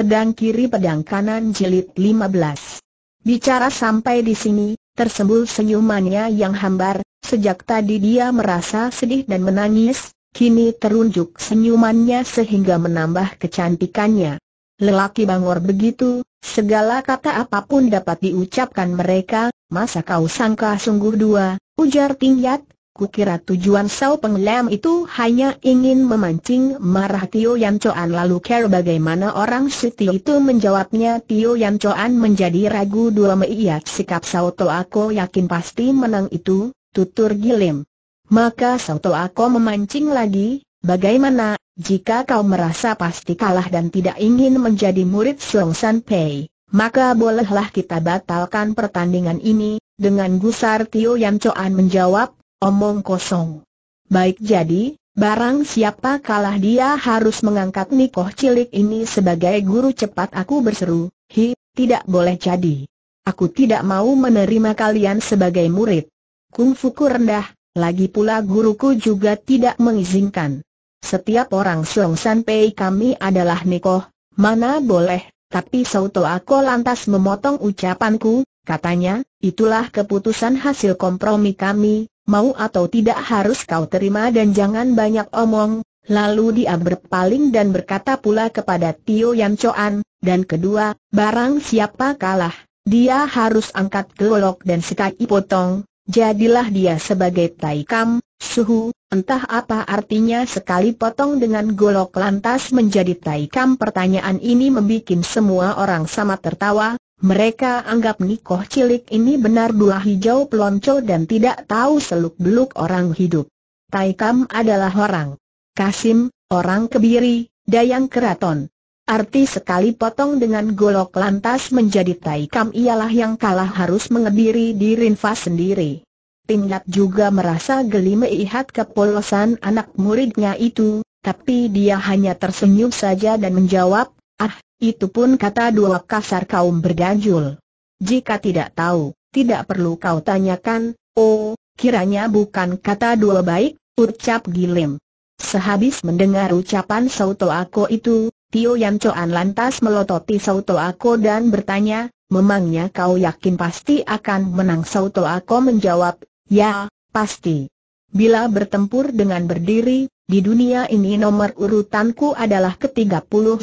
pedang kiri pedang kanan jilid 15. Bicara sampai di sini, tersembul senyumannya yang hambar, sejak tadi dia merasa sedih dan menangis, kini terunjuk senyumannya sehingga menambah kecantikannya. Lelaki bangor begitu, segala kata apapun dapat diucapkan mereka, masa kau sangka sungguh dua, ujar Tingyat, Kukira tujuan Sao Lam itu hanya ingin memancing marah Tio Yan Choan lalu care bagaimana orang Tio itu menjawabnya Tio Yan Choan menjadi ragu dua melihat sikap Sao To Ako yakin pasti menang itu, tutur Gilim. Maka Sao To Ako memancing lagi, bagaimana, jika kau merasa pasti kalah dan tidak ingin menjadi murid song San Pei, maka bolehlah kita batalkan pertandingan ini, dengan gusar Tio Yan Choan menjawab, omong kosong. Baik jadi, barang siapa kalah dia harus mengangkat Nikoh cilik ini sebagai guru cepat aku berseru, hi, tidak boleh jadi. Aku tidak mau menerima kalian sebagai murid. Kungfuku rendah, lagi pula guruku juga tidak mengizinkan. Setiap orang Song San Pei kami adalah Nikoh, mana boleh, tapi Sauto aku lantas memotong ucapanku, katanya, itulah keputusan hasil kompromi kami, mau atau tidak harus kau terima dan jangan banyak omong. Lalu dia berpaling dan berkata pula kepada Tio Yan Choan, dan kedua, barang siapa kalah, dia harus angkat golok dan sekai potong, jadilah dia sebagai taikam, suhu, entah apa artinya sekali potong dengan golok lantas menjadi taikam pertanyaan ini membuat semua orang sama tertawa, mereka anggap nikoh cilik ini benar buah hijau pelonco dan tidak tahu seluk-beluk orang hidup. Taikam adalah orang. Kasim, orang kebiri, dayang keraton. Arti sekali potong dengan golok lantas menjadi Taikam ialah yang kalah harus mengebiri di Rinfa sendiri. Tinglat juga merasa geli melihat kepolosan anak muridnya itu, tapi dia hanya tersenyum saja dan menjawab, Ah, itu pun kata dua kasar kaum berganjul. Jika tidak tahu, tidak perlu kau tanyakan, oh, kiranya bukan kata dua baik, ucap Gilim. Sehabis mendengar ucapan Sauto Ako itu, Tio Yan Choan lantas melototi Sauto Ako dan bertanya, memangnya kau yakin pasti akan menang Sauto Ako menjawab, ya, pasti. Bila bertempur dengan berdiri, di dunia ini nomor urutanku adalah ke-39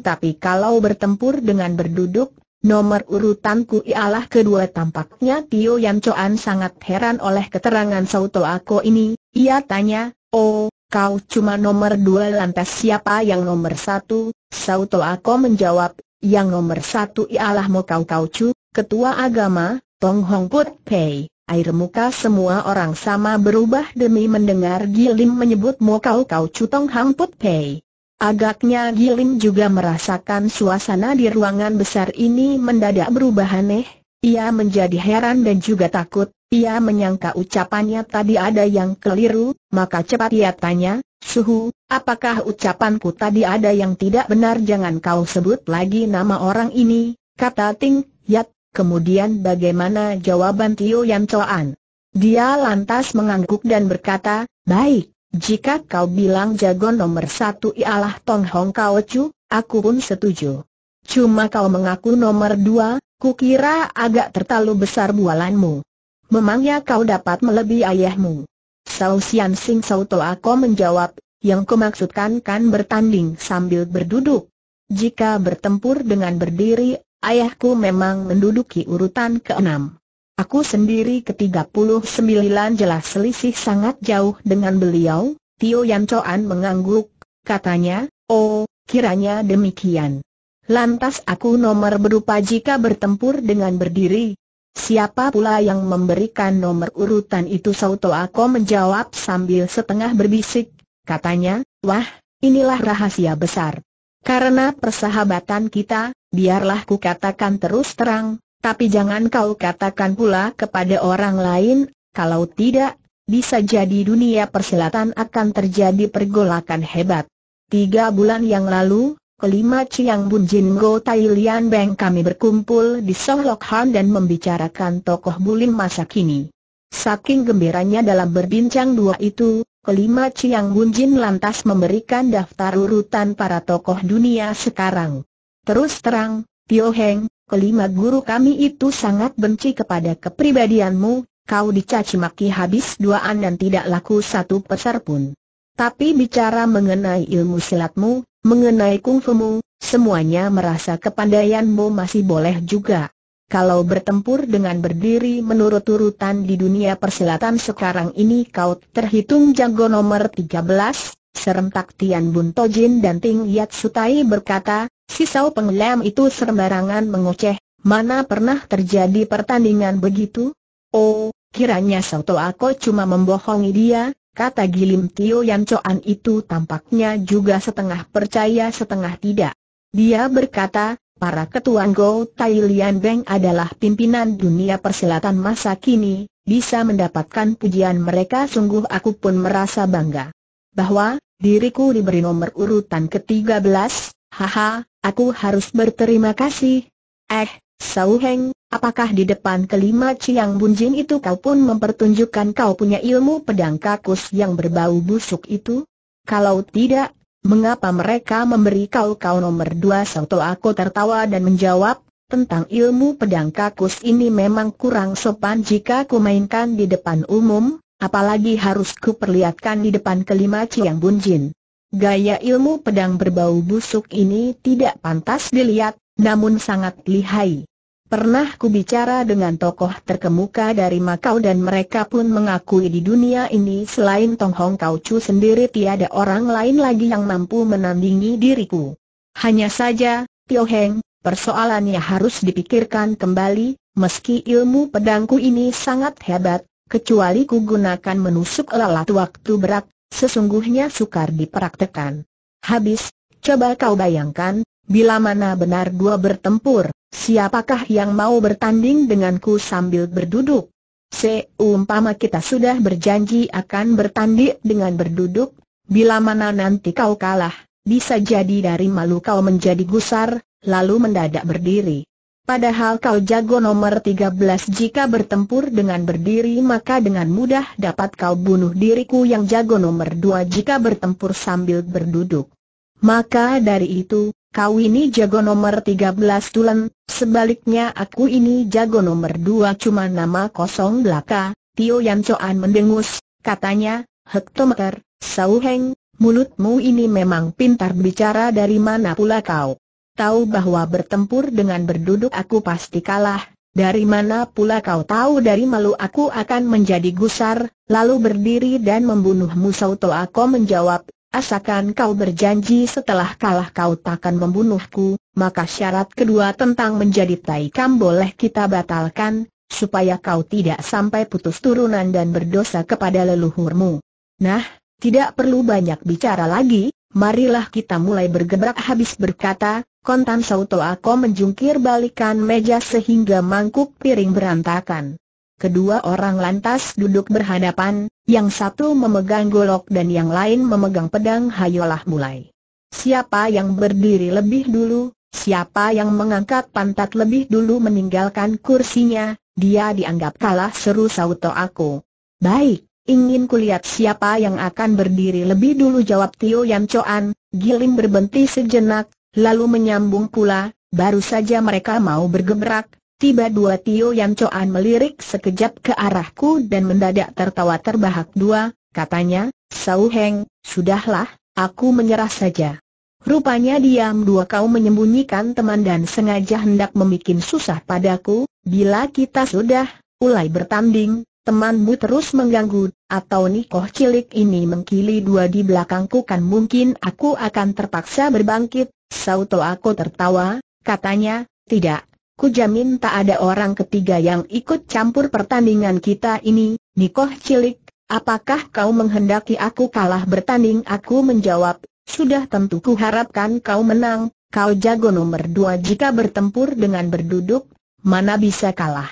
tapi kalau bertempur dengan berduduk, nomor urutanku ialah kedua tampaknya Tio Yan Choan sangat heran oleh keterangan Sauto Ako ini, ia tanya, oh, kau cuma nomor dua lantas siapa yang nomor satu? Sauto Ako menjawab, yang nomor satu ialah Mokau Chu, ketua agama, Tong Hong Put Pei air muka semua orang sama berubah demi mendengar Gilim menyebutmu kau kau Cutong Hang Put Pei. Agaknya Gilim juga merasakan suasana di ruangan besar ini mendadak berubah aneh, ia menjadi heran dan juga takut, ia menyangka ucapannya tadi ada yang keliru, maka cepat ia tanya, Suhu, apakah ucapanku tadi ada yang tidak benar jangan kau sebut lagi nama orang ini, kata Ting Yat, Kemudian bagaimana jawaban Tio Yan Choan? Dia lantas mengangguk dan berkata, baik, jika kau bilang jago nomor satu ialah Tong Hong Kao Chu, aku pun setuju. Cuma kau mengaku nomor dua, kukira agak tertalu besar bualanmu. Memangnya kau dapat melebihi ayahmu? Sao Sian Sing Sao To Ako menjawab, yang kumaksudkan kan bertanding sambil berduduk. Jika bertempur dengan berdiri, Ayahku memang menduduki urutan keenam. Aku sendiri ke-39 jelas selisih sangat jauh dengan beliau, Tio Yan Choan mengangguk, katanya, oh, kiranya demikian. Lantas aku nomor berupa jika bertempur dengan berdiri. Siapa pula yang memberikan nomor urutan itu Sauto Ako menjawab sambil setengah berbisik, katanya, wah, inilah rahasia besar. Karena persahabatan kita, biarlah ku katakan terus terang, tapi jangan kau katakan pula kepada orang lain, kalau tidak, bisa jadi dunia persilatan akan terjadi pergolakan hebat. Tiga bulan yang lalu, kelima ciang Bun Jin Go Tai Lian Beng kami berkumpul di Sohlok Han dan membicarakan tokoh bulim masa kini. Saking gembiranya dalam berbincang dua itu, kelima ciang Bun Jin lantas memberikan daftar urutan para tokoh dunia sekarang. Terus terang, Tio Heng, kelima guru kami itu sangat benci kepada kepribadianmu, kau dicaci maki habis duaan dan tidak laku satu peser pun. Tapi bicara mengenai ilmu silatmu, mengenai kungfumu, semuanya merasa kepandaianmu masih boleh juga. Kalau bertempur dengan berdiri menurut urutan di dunia persilatan sekarang ini kau terhitung jago nomor 13, serentak Tian Bun Tojin dan Ting Yat Sutai berkata, Sisau pengelam itu sembarangan mengoceh, mana pernah terjadi pertandingan begitu? Oh, kiranya Soto Ako cuma membohongi dia, kata Gilim Tio Yan Coan itu tampaknya juga setengah percaya setengah tidak. Dia berkata, para ketua Go Tai Lian Beng adalah pimpinan dunia persilatan masa kini, bisa mendapatkan pujian mereka sungguh aku pun merasa bangga. Bahwa, diriku diberi nomor urutan ke-13, haha, aku harus berterima kasih. Eh, Sau Heng, apakah di depan kelima Ciang Bunjin itu kau pun mempertunjukkan kau punya ilmu pedang kakus yang berbau busuk itu? Kalau tidak, mengapa mereka memberi kau kau nomor dua Sauto aku tertawa dan menjawab, tentang ilmu pedang kakus ini memang kurang sopan jika ku mainkan di depan umum, apalagi harus ku perlihatkan di depan kelima Ciang Bunjin. Gaya ilmu pedang berbau busuk ini tidak pantas dilihat, namun sangat lihai. Pernah ku bicara dengan tokoh terkemuka dari Makau dan mereka pun mengakui di dunia ini selain Tong Hong Kau Chu sendiri tiada orang lain lagi yang mampu menandingi diriku. Hanya saja, Tio Heng, persoalannya harus dipikirkan kembali, meski ilmu pedangku ini sangat hebat, kecuali ku gunakan menusuk lalat waktu berat, sesungguhnya sukar dipraktekan. Habis, coba kau bayangkan, bila mana benar dua bertempur, siapakah yang mau bertanding denganku sambil berduduk? Seumpama kita sudah berjanji akan bertanding dengan berduduk, bila mana nanti kau kalah, bisa jadi dari malu kau menjadi gusar, lalu mendadak berdiri. Padahal kau jago nomor 13 jika bertempur dengan berdiri maka dengan mudah dapat kau bunuh diriku yang jago nomor 2 jika bertempur sambil berduduk. Maka dari itu, kau ini jago nomor 13 tulen, sebaliknya aku ini jago nomor 2 cuma nama kosong belaka, Tio Yan Coan mendengus, katanya, Hektometer, Sauheng, mulutmu ini memang pintar bicara dari mana pula kau tahu bahwa bertempur dengan berduduk aku pasti kalah, dari mana pula kau tahu dari malu aku akan menjadi gusar, lalu berdiri dan membunuhmu Sauto Aku menjawab, asalkan kau berjanji setelah kalah kau takkan membunuhku, maka syarat kedua tentang menjadi taikam boleh kita batalkan, supaya kau tidak sampai putus turunan dan berdosa kepada leluhurmu. Nah, tidak perlu banyak bicara lagi, marilah kita mulai bergebrak habis berkata, Kontan Sauto Ako menjungkir balikan meja sehingga mangkuk piring berantakan. Kedua orang lantas duduk berhadapan, yang satu memegang golok dan yang lain memegang pedang hayolah mulai. Siapa yang berdiri lebih dulu, siapa yang mengangkat pantat lebih dulu meninggalkan kursinya, dia dianggap kalah seru Sauto Ako. Baik, ingin kulihat siapa yang akan berdiri lebih dulu jawab Tio Yan Choan, Giling berbenti sejenak, Lalu menyambung pula, baru saja mereka mau bergerak, tiba dua Tio Yan Coan melirik sekejap ke arahku dan mendadak tertawa terbahak dua, katanya, Sau Heng, sudahlah, aku menyerah saja. Rupanya diam dua kau menyembunyikan teman dan sengaja hendak membuat susah padaku, bila kita sudah, ulai bertanding, temanmu terus mengganggu, atau nikoh cilik ini mengkili dua di belakangku kan mungkin aku akan terpaksa berbangkit, Sauto aku tertawa, katanya, tidak, ku jamin tak ada orang ketiga yang ikut campur pertandingan kita ini, Nikoh cilik, apakah kau menghendaki aku kalah bertanding? Aku menjawab, sudah tentu harapkan kau menang, kau jago nomor dua jika bertempur dengan berduduk, mana bisa kalah.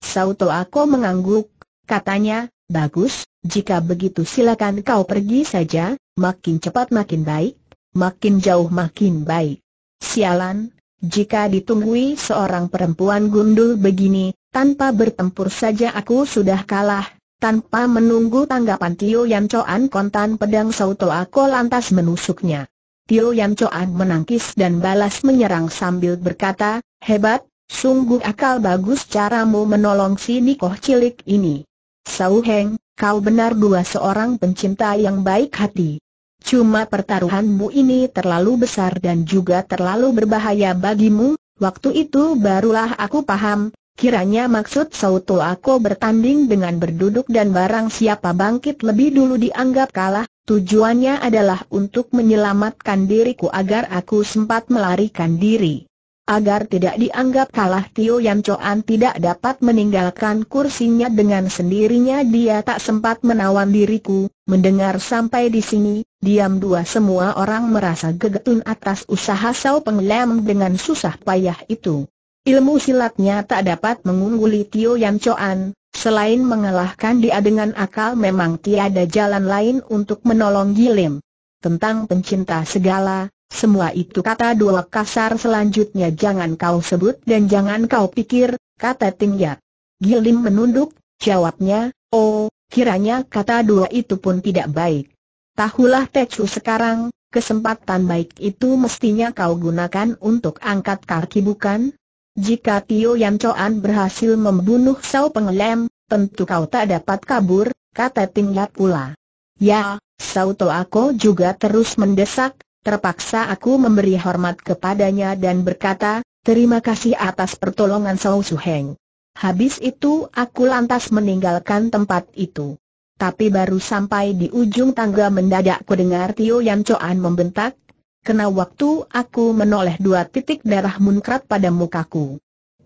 Sauto aku mengangguk, katanya, bagus, jika begitu silakan kau pergi saja, makin cepat makin baik makin jauh makin baik. Sialan, jika ditunggui seorang perempuan gundul begini, tanpa bertempur saja aku sudah kalah. Tanpa menunggu tanggapan Tio Yan Coan kontan pedang sauto aku lantas menusuknya. Tio Yan Coan menangkis dan balas menyerang sambil berkata, hebat, sungguh akal bagus caramu menolong si Nikoh cilik ini. Heng, kau benar dua seorang pencinta yang baik hati. Cuma pertaruhanmu ini terlalu besar dan juga terlalu berbahaya bagimu, waktu itu barulah aku paham, kiranya maksud Sauto aku bertanding dengan berduduk dan barang siapa bangkit lebih dulu dianggap kalah, tujuannya adalah untuk menyelamatkan diriku agar aku sempat melarikan diri agar tidak dianggap kalah Tio Yan Choan tidak dapat meninggalkan kursinya dengan sendirinya dia tak sempat menawan diriku, mendengar sampai di sini, diam dua semua orang merasa gegetun atas usaha Sao Penglem dengan susah payah itu. Ilmu silatnya tak dapat mengungguli Tio Yan Choan, selain mengalahkan dia dengan akal memang tiada jalan lain untuk menolong Gilim. Tentang pencinta segala, semua itu kata dua kasar selanjutnya jangan kau sebut dan jangan kau pikir, kata Tingyak. Gilim menunduk, jawabnya, oh, kiranya kata dua itu pun tidak baik. Tahulah Tecu sekarang, kesempatan baik itu mestinya kau gunakan untuk angkat kaki bukan? Jika Tio Yan Choan berhasil membunuh Sao Penglem, tentu kau tak dapat kabur, kata Ting ya pula. Ya, Sao Toako juga terus mendesak, Terpaksa aku memberi hormat kepadanya dan berkata, terima kasih atas pertolongan Sao Suheng. Habis itu aku lantas meninggalkan tempat itu. Tapi baru sampai di ujung tangga mendadak ku dengar Tio Yan Choan membentak, kena waktu aku menoleh dua titik darah munkrat pada mukaku.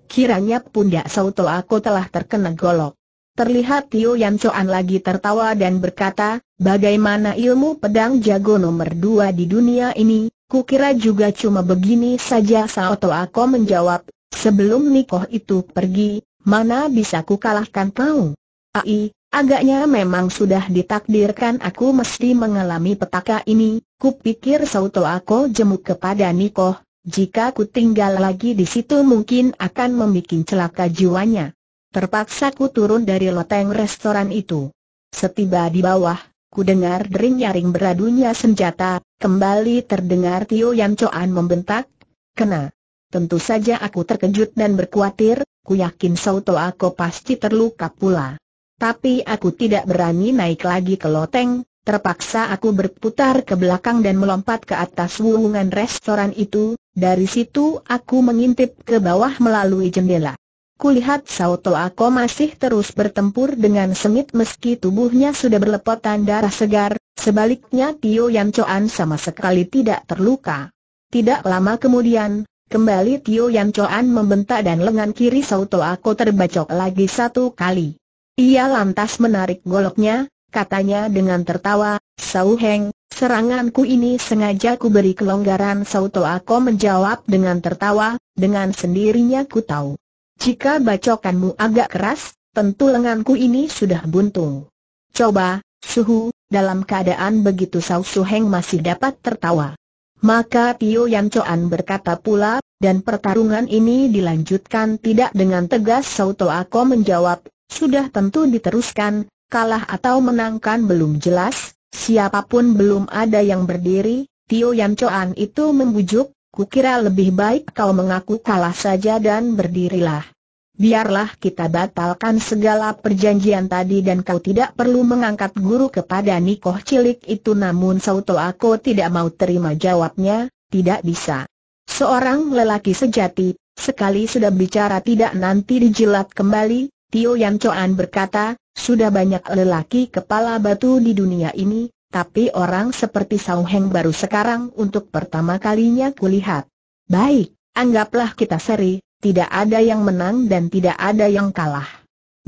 Kiranya pundak sauto aku telah terkena golok. Terlihat Tio Yan Choan lagi tertawa dan berkata, bagaimana ilmu pedang jago nomor dua di dunia ini, kukira juga cuma begini saja Saoto Ako menjawab, sebelum Nikoh itu pergi, mana bisa ku kalahkan kau? Ai, agaknya memang sudah ditakdirkan aku mesti mengalami petaka ini, kupikir Saoto Ako jemuk kepada Nikoh, jika ku tinggal lagi di situ mungkin akan membuat celaka jiwanya. Terpaksa ku turun dari loteng restoran itu. Setiba di bawah, ku dengar dering-nyaring beradunya senjata, kembali terdengar Tio Yan Coan membentak, kena. Tentu saja aku terkejut dan berkhawatir, ku yakin Sauto aku pasti terluka pula. Tapi aku tidak berani naik lagi ke loteng, Terpaksa aku berputar ke belakang dan melompat ke atas wuhungan restoran itu, dari situ aku mengintip ke bawah melalui jendela. Kulihat Sauto Ako masih terus bertempur dengan semit meski tubuhnya sudah berlepotan darah segar, sebaliknya Tio Yan Choan sama sekali tidak terluka. Tidak lama kemudian, kembali Tio Yan Choan membentak dan lengan kiri Sauto Ako terbacok lagi satu kali. Ia lantas menarik goloknya, katanya dengan tertawa, Sau Heng, seranganku ini sengaja ku beri kelonggaran Sauto Ako menjawab dengan tertawa, dengan sendirinya ku tahu jika bacokanmu agak keras, tentu lenganku ini sudah buntung. Coba, suhu, dalam keadaan begitu Sau Suheng masih dapat tertawa. Maka Tio Yan Coan berkata pula, dan pertarungan ini dilanjutkan tidak dengan tegas To Ako menjawab, sudah tentu diteruskan, kalah atau menangkan belum jelas, siapapun belum ada yang berdiri, Tio Yan Coan itu membujuk, Kukira lebih baik kau mengaku kalah saja dan berdirilah. Biarlah kita batalkan segala perjanjian tadi dan kau tidak perlu mengangkat guru kepada Nikoh cilik itu namun Sauto aku tidak mau terima jawabnya, tidak bisa. Seorang lelaki sejati, sekali sudah bicara tidak nanti dijilat kembali, Tio Yan Coan berkata, sudah banyak lelaki kepala batu di dunia ini, tapi orang seperti Heng baru sekarang untuk pertama kalinya kulihat. Baik, anggaplah kita seri, tidak ada yang menang dan tidak ada yang kalah.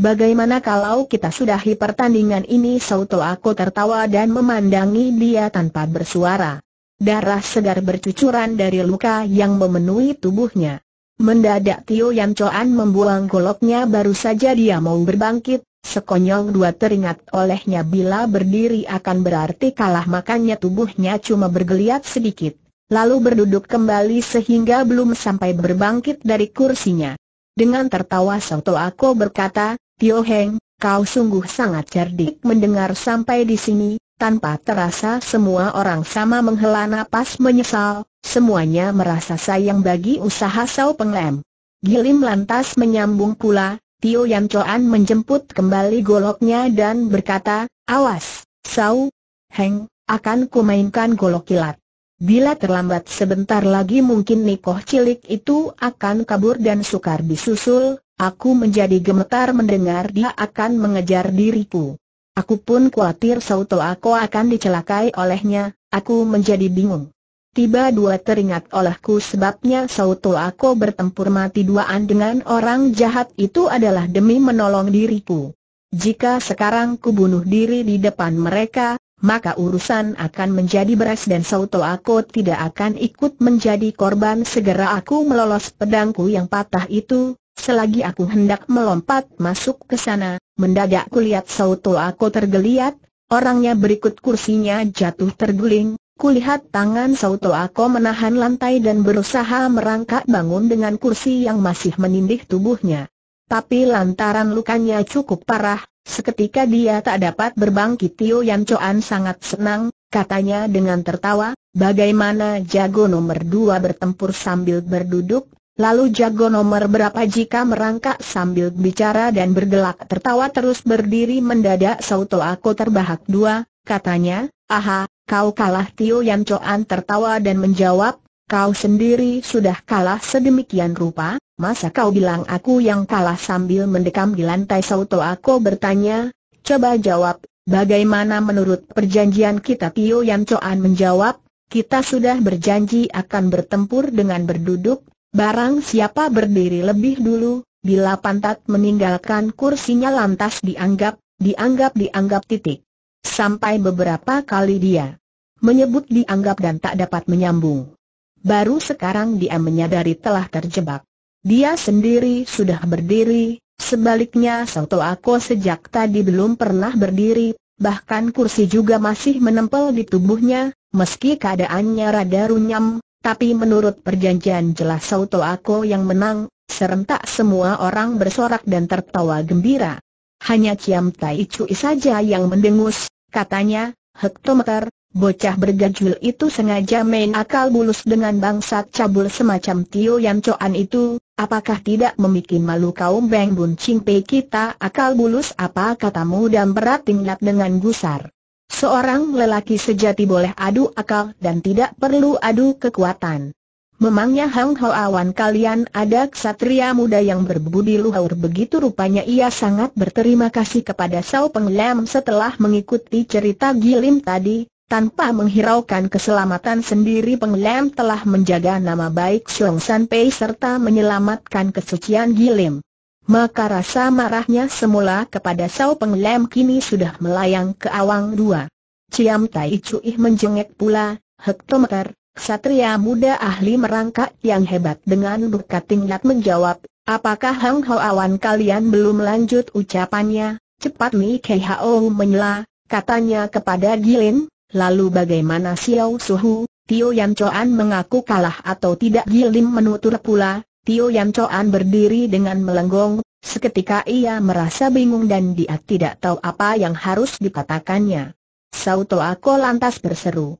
Bagaimana kalau kita sudahi pertandingan ini? Soto aku tertawa dan memandangi dia tanpa bersuara. Darah segar bercucuran dari luka yang memenuhi tubuhnya. Mendadak Tio Yan Choan membuang goloknya baru saja dia mau berbangkit, Sekonyol dua teringat olehnya bila berdiri akan berarti kalah makanya tubuhnya cuma bergeliat sedikit, lalu berduduk kembali sehingga belum sampai berbangkit dari kursinya. Dengan tertawa Soto Ako berkata, Tio Heng, kau sungguh sangat cerdik mendengar sampai di sini, tanpa terasa semua orang sama menghela napas menyesal, semuanya merasa sayang bagi usaha Sao Penglem. Gilim lantas menyambung pula, Tio yang Choan menjemput kembali goloknya dan berkata, awas, Sau, Heng, akan ku mainkan golok kilat. Bila terlambat sebentar lagi mungkin Nikoh cilik itu akan kabur dan sukar disusul, aku menjadi gemetar mendengar dia akan mengejar diriku. Aku pun khawatir sau Toa aku akan dicelakai olehnya, aku menjadi bingung. Tiba dua teringat olehku sebabnya sauto aku bertempur mati duaan dengan orang jahat itu adalah demi menolong diriku. Jika sekarang ku bunuh diri di depan mereka, maka urusan akan menjadi beres dan sauto aku tidak akan ikut menjadi korban segera aku melolos pedangku yang patah itu, selagi aku hendak melompat masuk ke sana, mendadak kulihat sauto aku tergeliat, orangnya berikut kursinya jatuh terguling, Kulihat tangan Sauto Ako menahan lantai dan berusaha merangkak bangun dengan kursi yang masih menindih tubuhnya. Tapi lantaran lukanya cukup parah, seketika dia tak dapat berbangkit Tio Yan Choan sangat senang, katanya dengan tertawa, bagaimana jago nomor dua bertempur sambil berduduk, lalu jago nomor berapa jika merangkak sambil bicara dan bergelak tertawa terus berdiri mendadak Sauto Ako terbahak dua, katanya, aha, kau kalah Tio Yan Choan tertawa dan menjawab, kau sendiri sudah kalah sedemikian rupa, masa kau bilang aku yang kalah sambil mendekam di lantai Soto aku bertanya, coba jawab, bagaimana menurut perjanjian kita Tio Yan Choan menjawab, kita sudah berjanji akan bertempur dengan berduduk, barang siapa berdiri lebih dulu, bila pantat meninggalkan kursinya lantas dianggap, dianggap dianggap titik. Sampai beberapa kali dia menyebut dianggap dan tak dapat menyambung. Baru sekarang dia menyadari telah terjebak. Dia sendiri sudah berdiri, sebaliknya Soto Ako sejak tadi belum pernah berdiri, bahkan kursi juga masih menempel di tubuhnya, meski keadaannya rada runyam, tapi menurut perjanjian jelas Soto Ako yang menang, serentak semua orang bersorak dan tertawa gembira. Hanya Ciam Tai Cui saja yang mendengus, katanya, hektometer, bocah bergajul itu sengaja main akal bulus dengan bangsat cabul semacam Tio Yan Coan itu, apakah tidak membuat malu kaum Beng Bun Ching Pei kita akal bulus apa katamu dan berat tingkat dengan gusar. Seorang lelaki sejati boleh adu akal dan tidak perlu adu kekuatan. Memangnya Hang Hao Awan kalian ada ksatria muda yang berbudi luhur begitu rupanya ia sangat berterima kasih kepada Sao Peng Lam setelah mengikuti cerita Gilim tadi, tanpa menghiraukan keselamatan sendiri Peng Lam telah menjaga nama baik Siong San Pei serta menyelamatkan kesucian Gilim. Maka rasa marahnya semula kepada Sao Peng Lam kini sudah melayang ke awang dua. Ciam Tai ih menjengek pula, hektometer, Satria muda ahli merangkak yang hebat dengan berkat tingkat menjawab, apakah Hang Ho Awan kalian belum lanjut ucapannya? Cepat Mi Kei Hao menyela, katanya kepada Gilin, lalu bagaimana Xiao Suhu? Tio Yan Choan mengaku kalah atau tidak Gilin menutur pula, Tio Yan Choan berdiri dengan melenggong, seketika ia merasa bingung dan dia tidak tahu apa yang harus dikatakannya. Sauto Ako lantas berseru,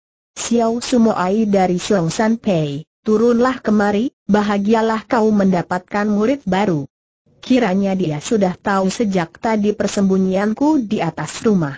Xiao Sumoai dari Xiong San Pei, turunlah kemari, bahagialah kau mendapatkan murid baru. Kiranya dia sudah tahu sejak tadi persembunyianku di atas rumah.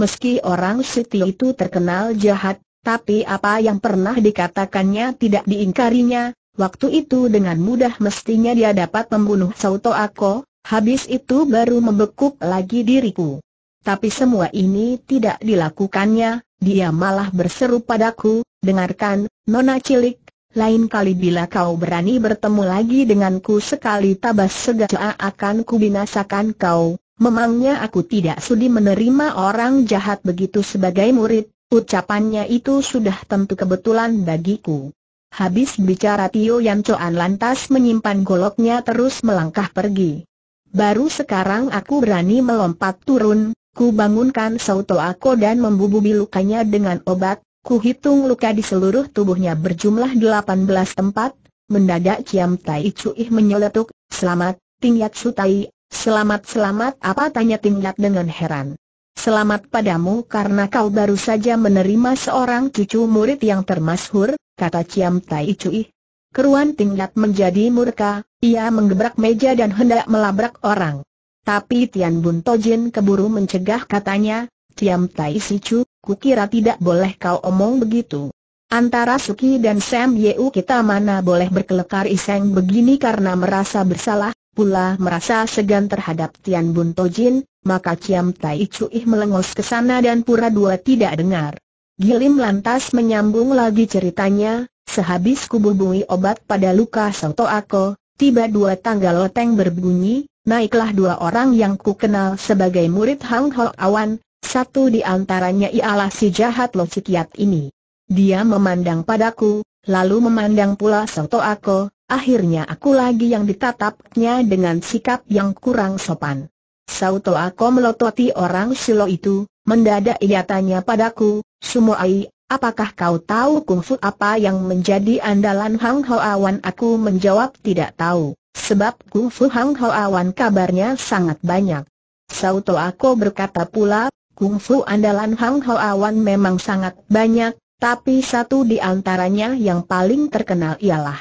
Meski orang Siti itu terkenal jahat, tapi apa yang pernah dikatakannya tidak diingkarinya, waktu itu dengan mudah mestinya dia dapat membunuh Sauto Ako, habis itu baru membekuk lagi diriku. Tapi semua ini tidak dilakukannya, dia malah berseru padaku, dengarkan, nona cilik, lain kali bila kau berani bertemu lagi denganku sekali tabas segera akan kubinasakan kau. Memangnya aku tidak sudi menerima orang jahat begitu sebagai murid, ucapannya itu sudah tentu kebetulan bagiku. Habis bicara Tio Yan coan lantas menyimpan goloknya terus melangkah pergi. Baru sekarang aku berani melompat turun, Ku bangunkan Sauto Ako dan membubuhi lukanya dengan obat, ku hitung luka di seluruh tubuhnya berjumlah 18 tempat, mendadak Ciam Tai Cuih menyeletuk, selamat, Tingkat Sutai, selamat-selamat apa tanya Tingkat dengan heran. Selamat padamu karena kau baru saja menerima seorang cucu murid yang termasuk," kata Ciam Tai Cuih. Keruan Tingkat menjadi murka, ia menggebrak meja dan hendak melabrak orang. Tapi Tian Bun Tojin keburu mencegah katanya, Tiam Tai Si ku kira tidak boleh kau omong begitu. Antara Suki dan Sam Yeu kita mana boleh berkelekar iseng begini karena merasa bersalah, pula merasa segan terhadap Tian Bun Tojin, maka Tian Tai Chu ih melengos ke sana dan pura dua tidak dengar. Gilim lantas menyambung lagi ceritanya, sehabis kububui obat pada luka Soto Ako, tiba dua tangga loteng berbunyi, naiklah dua orang yang ku kenal sebagai murid Hang Ho Awan, satu di antaranya ialah si jahat Lo Cikiat ini. Dia memandang padaku, lalu memandang pula Soto Ako, akhirnya aku lagi yang ditatapnya dengan sikap yang kurang sopan. Sauto Ako melototi orang silo itu, mendadak ia tanya padaku, Sumoai, apakah kau tahu kungfu apa yang menjadi andalan Hang Ho Awan? Aku menjawab tidak tahu. Sebab Kung Fu Hang Awan kabarnya sangat banyak. Sauto Ako berkata pula, Kung Fu andalan Hang Awan memang sangat banyak, tapi satu di antaranya yang paling terkenal ialah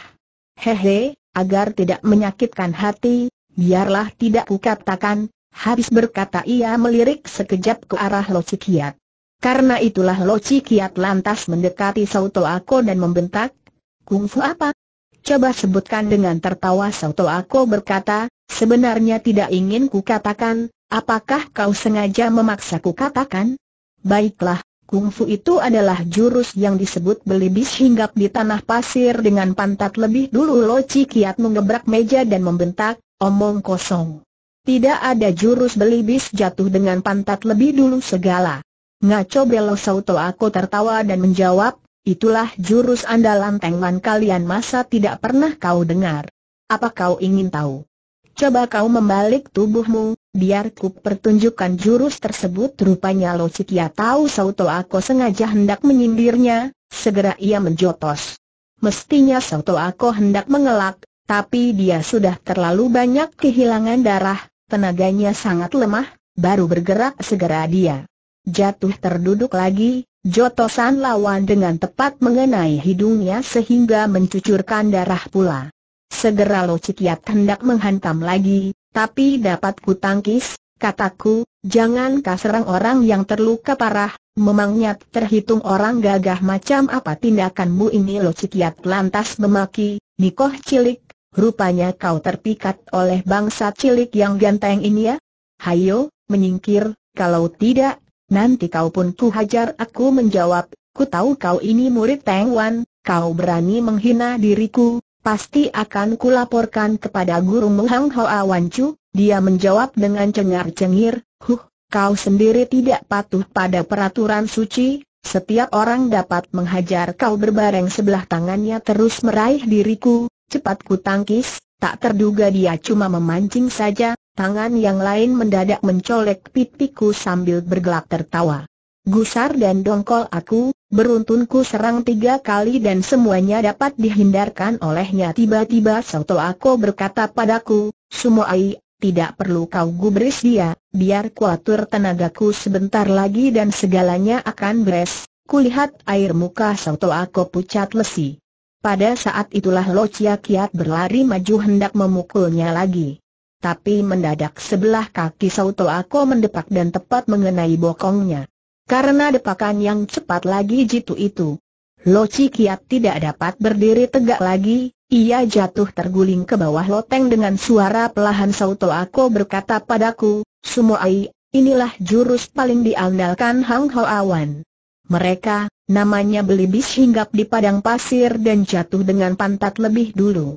Hehe, agar tidak menyakitkan hati, biarlah tidak kukatakan, habis berkata ia melirik sekejap ke arah Lo Cikiat. Karena itulah Lo Cikiat lantas mendekati Sauto Ako dan membentak, Kung Fu apa? Coba sebutkan dengan tertawa Sauto Ako berkata, sebenarnya tidak ingin ku katakan, apakah kau sengaja memaksaku katakan? Baiklah, kungfu itu adalah jurus yang disebut belibis hinggap di tanah pasir dengan pantat lebih dulu Lo Kiat mengebrak meja dan membentak, omong kosong. Tidak ada jurus belibis jatuh dengan pantat lebih dulu segala. Ngaco Belo Sauto Ako tertawa dan menjawab, Itulah jurus andalan Tenglan kalian masa tidak pernah kau dengar. Apa kau ingin tahu? Coba kau membalik tubuhmu, biar ku pertunjukkan jurus tersebut. Rupanya Lo Cikia tahu Sauto Ako sengaja hendak menyindirnya, segera ia menjotos. Mestinya Sauto Ako hendak mengelak, tapi dia sudah terlalu banyak kehilangan darah, tenaganya sangat lemah, baru bergerak segera dia. Jatuh terduduk lagi, Jotosan lawan dengan tepat mengenai hidungnya sehingga mencucurkan darah pula. Segera Lo Cikiat hendak menghantam lagi, tapi dapat kutangkis, kataku, jangan kaserang orang yang terluka parah, memangnya terhitung orang gagah macam apa tindakanmu ini Lo Cikiat lantas memaki, Nikoh cilik, rupanya kau terpikat oleh bangsa cilik yang ganteng ini ya? Hayo, menyingkir, kalau tidak, Nanti kau pun ku hajar aku menjawab, ku tahu kau ini murid Teng Wan, kau berani menghina diriku, pasti akan kulaporkan kepada gurumu Hang Hoa Wan Chu, dia menjawab dengan cengar-cengir, huh, kau sendiri tidak patuh pada peraturan suci, setiap orang dapat menghajar kau berbareng sebelah tangannya terus meraih diriku, cepat ku tangkis, tak terduga dia cuma memancing saja, Tangan yang lain mendadak mencolek pipiku sambil bergelak tertawa. Gusar dan dongkol aku, beruntunku serang tiga kali dan semuanya dapat dihindarkan olehnya Tiba-tiba Soto Ako berkata padaku, Sumoai, tidak perlu kau gubris dia, biar kuatur tenagaku sebentar lagi dan segalanya akan beres. Kulihat air muka Soto Ako pucat lesi. Pada saat itulah Lo Kiat berlari maju hendak memukulnya lagi tapi mendadak sebelah kaki Sauto Ako mendepak dan tepat mengenai bokongnya. Karena depakan yang cepat lagi jitu itu. Lochi Kiat tidak dapat berdiri tegak lagi, ia jatuh terguling ke bawah loteng dengan suara pelahan Sauto Ako berkata padaku, Sumoai, inilah jurus paling diandalkan Hang Ho Awan. Mereka, namanya belibis hinggap di padang pasir dan jatuh dengan pantat lebih dulu.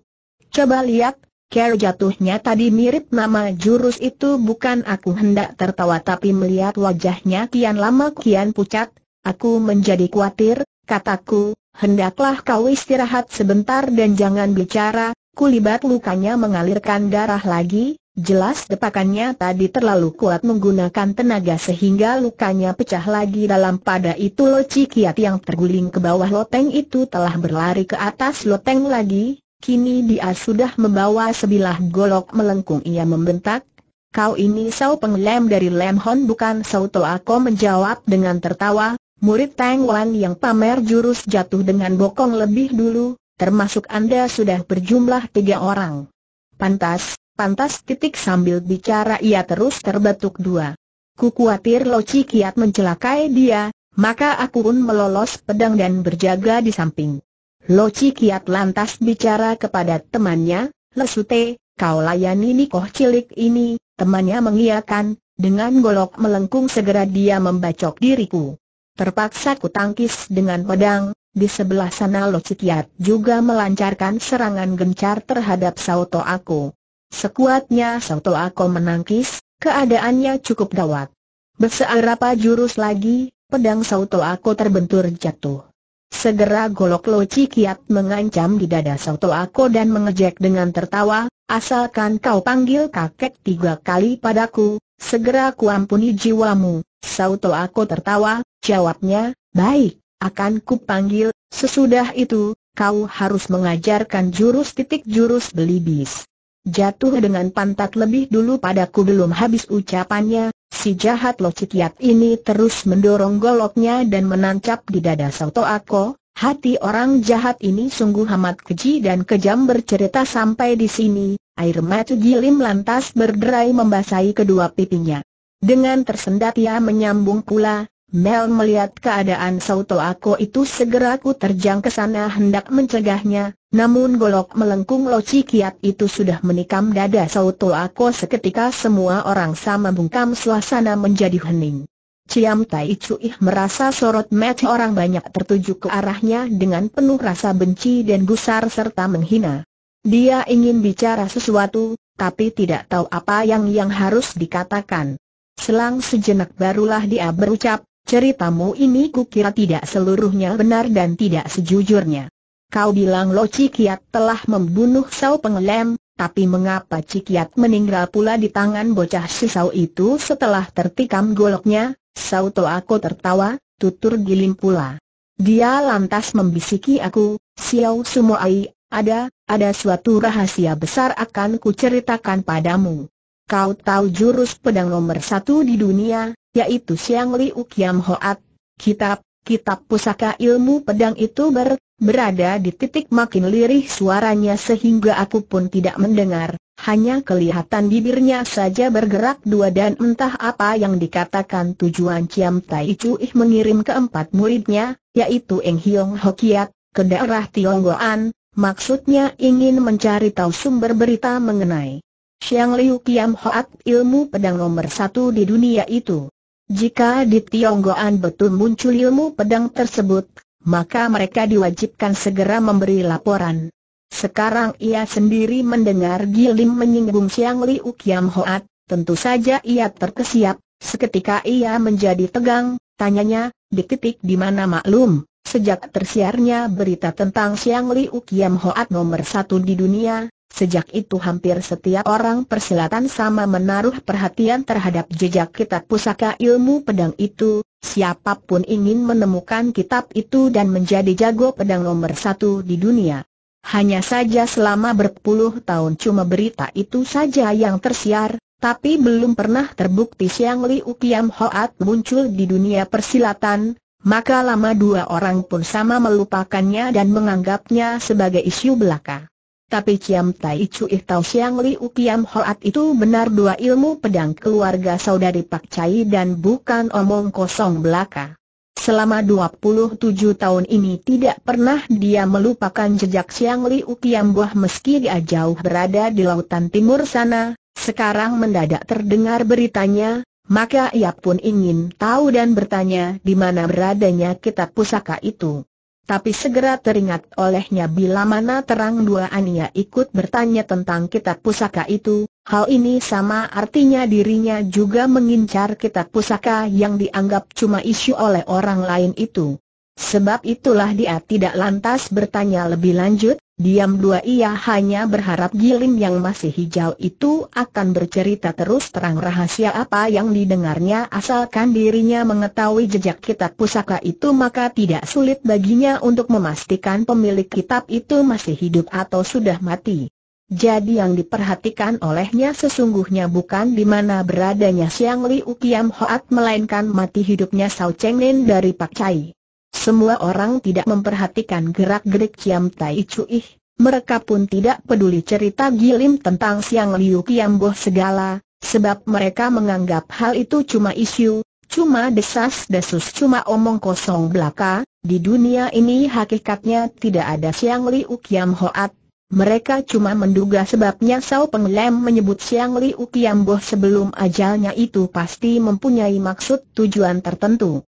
Coba lihat, Care jatuhnya tadi mirip nama jurus itu bukan aku hendak tertawa tapi melihat wajahnya kian lama kian pucat, aku menjadi khawatir, kataku, hendaklah kau istirahat sebentar dan jangan bicara, kulibat lukanya mengalirkan darah lagi, jelas depakannya tadi terlalu kuat menggunakan tenaga sehingga lukanya pecah lagi dalam. pada itu lo cikiat yang terguling ke bawah loteng itu telah berlari ke atas loteng lagi, Kini dia sudah membawa sebilah golok melengkung ia membentak. Kau ini Sao penglem dari Lem Hon bukan sau To menjawab dengan tertawa, murid Tang Wan yang pamer jurus jatuh dengan bokong lebih dulu, termasuk Anda sudah berjumlah tiga orang. Pantas, pantas titik sambil bicara ia terus terbatuk dua. Ku khawatir Chi kiat mencelakai dia, maka aku pun melolos pedang dan berjaga di samping. Lo Cikiat lantas bicara kepada temannya, Lesute, kau layani nikoh cilik ini, temannya mengiakan, dengan golok melengkung segera dia membacok diriku. Terpaksa ku tangkis dengan pedang, di sebelah sana Lo Cikiat juga melancarkan serangan gencar terhadap Sauto aku. Sekuatnya Sauto aku menangkis, keadaannya cukup gawat. Besearapa jurus lagi, pedang Sauto aku terbentur jatuh. Segera golok loci kiat mengancam di dada Soto Ako dan mengejek dengan tertawa, asalkan kau panggil kakek tiga kali padaku, segera kuampuni jiwamu. Soto Ako tertawa, jawabnya, baik, akan ku panggil. sesudah itu, kau harus mengajarkan jurus titik jurus belibis. Jatuh dengan pantat lebih dulu padaku belum habis ucapannya, Si jahat lo locikiat ini terus mendorong goloknya dan menancap di dada Soto Ako, hati orang jahat ini sungguh amat keji dan kejam bercerita sampai di sini, air mata Gilim lantas berderai membasahi kedua pipinya. Dengan tersendat ia menyambung pula, Mel melihat keadaan Soto Ako itu segera ku terjang ke sana hendak mencegahnya, namun golok melengkung loci kiat itu sudah menikam dada Sauto Ako seketika semua orang sama bungkam suasana menjadi hening. Ciam Tai Cui merasa sorot mata orang banyak tertuju ke arahnya dengan penuh rasa benci dan gusar serta menghina. Dia ingin bicara sesuatu, tapi tidak tahu apa yang yang harus dikatakan. Selang sejenak barulah dia berucap, ceritamu ini kukira tidak seluruhnya benar dan tidak sejujurnya. Kau bilang Lo Cikiat telah membunuh Sao Penglem, tapi mengapa Cikiat meninggal pula di tangan bocah si Sao itu setelah tertikam goloknya? Sao aku tertawa, tutur gilim pula. Dia lantas membisiki aku, Xiao Sumoai, ada, ada suatu rahasia besar akan kuceritakan padamu. Kau tahu jurus pedang nomor satu di dunia, yaitu Siang Liu Kiam Hoat, kitab, kitab pusaka ilmu pedang itu ber, berada di titik makin lirih suaranya sehingga aku pun tidak mendengar, hanya kelihatan bibirnya saja bergerak dua dan entah apa yang dikatakan tujuan Ciam Tai Cui mengirim keempat muridnya, yaitu Eng Hiong Hokiat, ke daerah Tionggoan, maksudnya ingin mencari tahu sumber berita mengenai Xiang Liu Kiam Hoat ilmu pedang nomor satu di dunia itu. Jika di Tionggoan betul muncul ilmu pedang tersebut, maka mereka diwajibkan segera memberi laporan. Sekarang ia sendiri mendengar Gilim menyinggung Siang Liu Kiam Hoat, tentu saja ia terkesiap, seketika ia menjadi tegang, tanyanya, di titik di mana maklum, sejak tersiarnya berita tentang Siang Liu Kiam Hoat nomor satu di dunia, Sejak itu hampir setiap orang persilatan sama menaruh perhatian terhadap jejak kitab pusaka ilmu pedang itu, siapapun ingin menemukan kitab itu dan menjadi jago pedang nomor satu di dunia. Hanya saja selama berpuluh tahun cuma berita itu saja yang tersiar, tapi belum pernah terbukti Siang Li Ukiam Hoat muncul di dunia persilatan, maka lama dua orang pun sama melupakannya dan menganggapnya sebagai isu belaka. Tapi Ciam Tai Cui Tau Siang Liu Kiam Hoat itu benar dua ilmu pedang keluarga saudari Pak Cai dan bukan omong kosong belaka. Selama 27 tahun ini tidak pernah dia melupakan jejak Siang Liu Kiam Buah meski dia jauh berada di lautan timur sana, sekarang mendadak terdengar beritanya, maka ia pun ingin tahu dan bertanya di mana beradanya kitab pusaka itu. Tapi segera teringat olehnya bila mana terang dua ania ikut bertanya tentang kitab pusaka itu, hal ini sama artinya dirinya juga mengincar kitab pusaka yang dianggap cuma isu oleh orang lain itu. Sebab itulah dia tidak lantas bertanya lebih lanjut, Diam dua ia hanya berharap Gilim yang masih hijau itu akan bercerita terus terang rahasia apa yang didengarnya asalkan dirinya mengetahui jejak kitab pusaka itu maka tidak sulit baginya untuk memastikan pemilik kitab itu masih hidup atau sudah mati. Jadi yang diperhatikan olehnya sesungguhnya bukan di mana beradanya Siang Liu Ukiam Hoat melainkan mati hidupnya Sao Cheng Lin dari Pak Chai. Semua orang tidak memperhatikan gerak-gerik Kiam Tai Cui. Mereka pun tidak peduli cerita Gilim tentang Siang Liu Kiam Boh segala, sebab mereka menganggap hal itu cuma isu, cuma desas-desus, cuma omong kosong belaka. Di dunia ini hakikatnya tidak ada Siang Liu Kiam Hoat. Mereka cuma menduga sebabnya Sao Penglem menyebut Siang Liu Kiam Boh sebelum ajalnya itu pasti mempunyai maksud tujuan tertentu.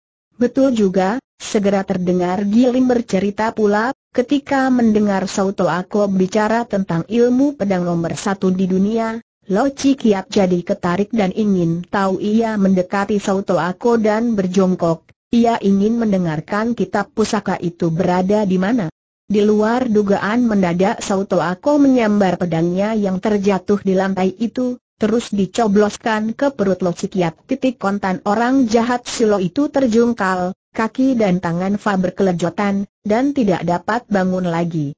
Betul juga, segera terdengar Gilim bercerita pula, ketika mendengar Soto Ako bicara tentang ilmu pedang nomor satu di dunia, Lo Chi Kiat jadi ketarik dan ingin tahu ia mendekati Soto Ako dan berjongkok. Ia ingin mendengarkan kitab pusaka itu berada di mana. Di luar dugaan mendadak Soto Ako menyambar pedangnya yang terjatuh di lantai itu, terus dicobloskan ke perut Lo setiap Titik kontan orang jahat Silo itu terjungkal, kaki dan tangan Fa berkelejotan, dan tidak dapat bangun lagi.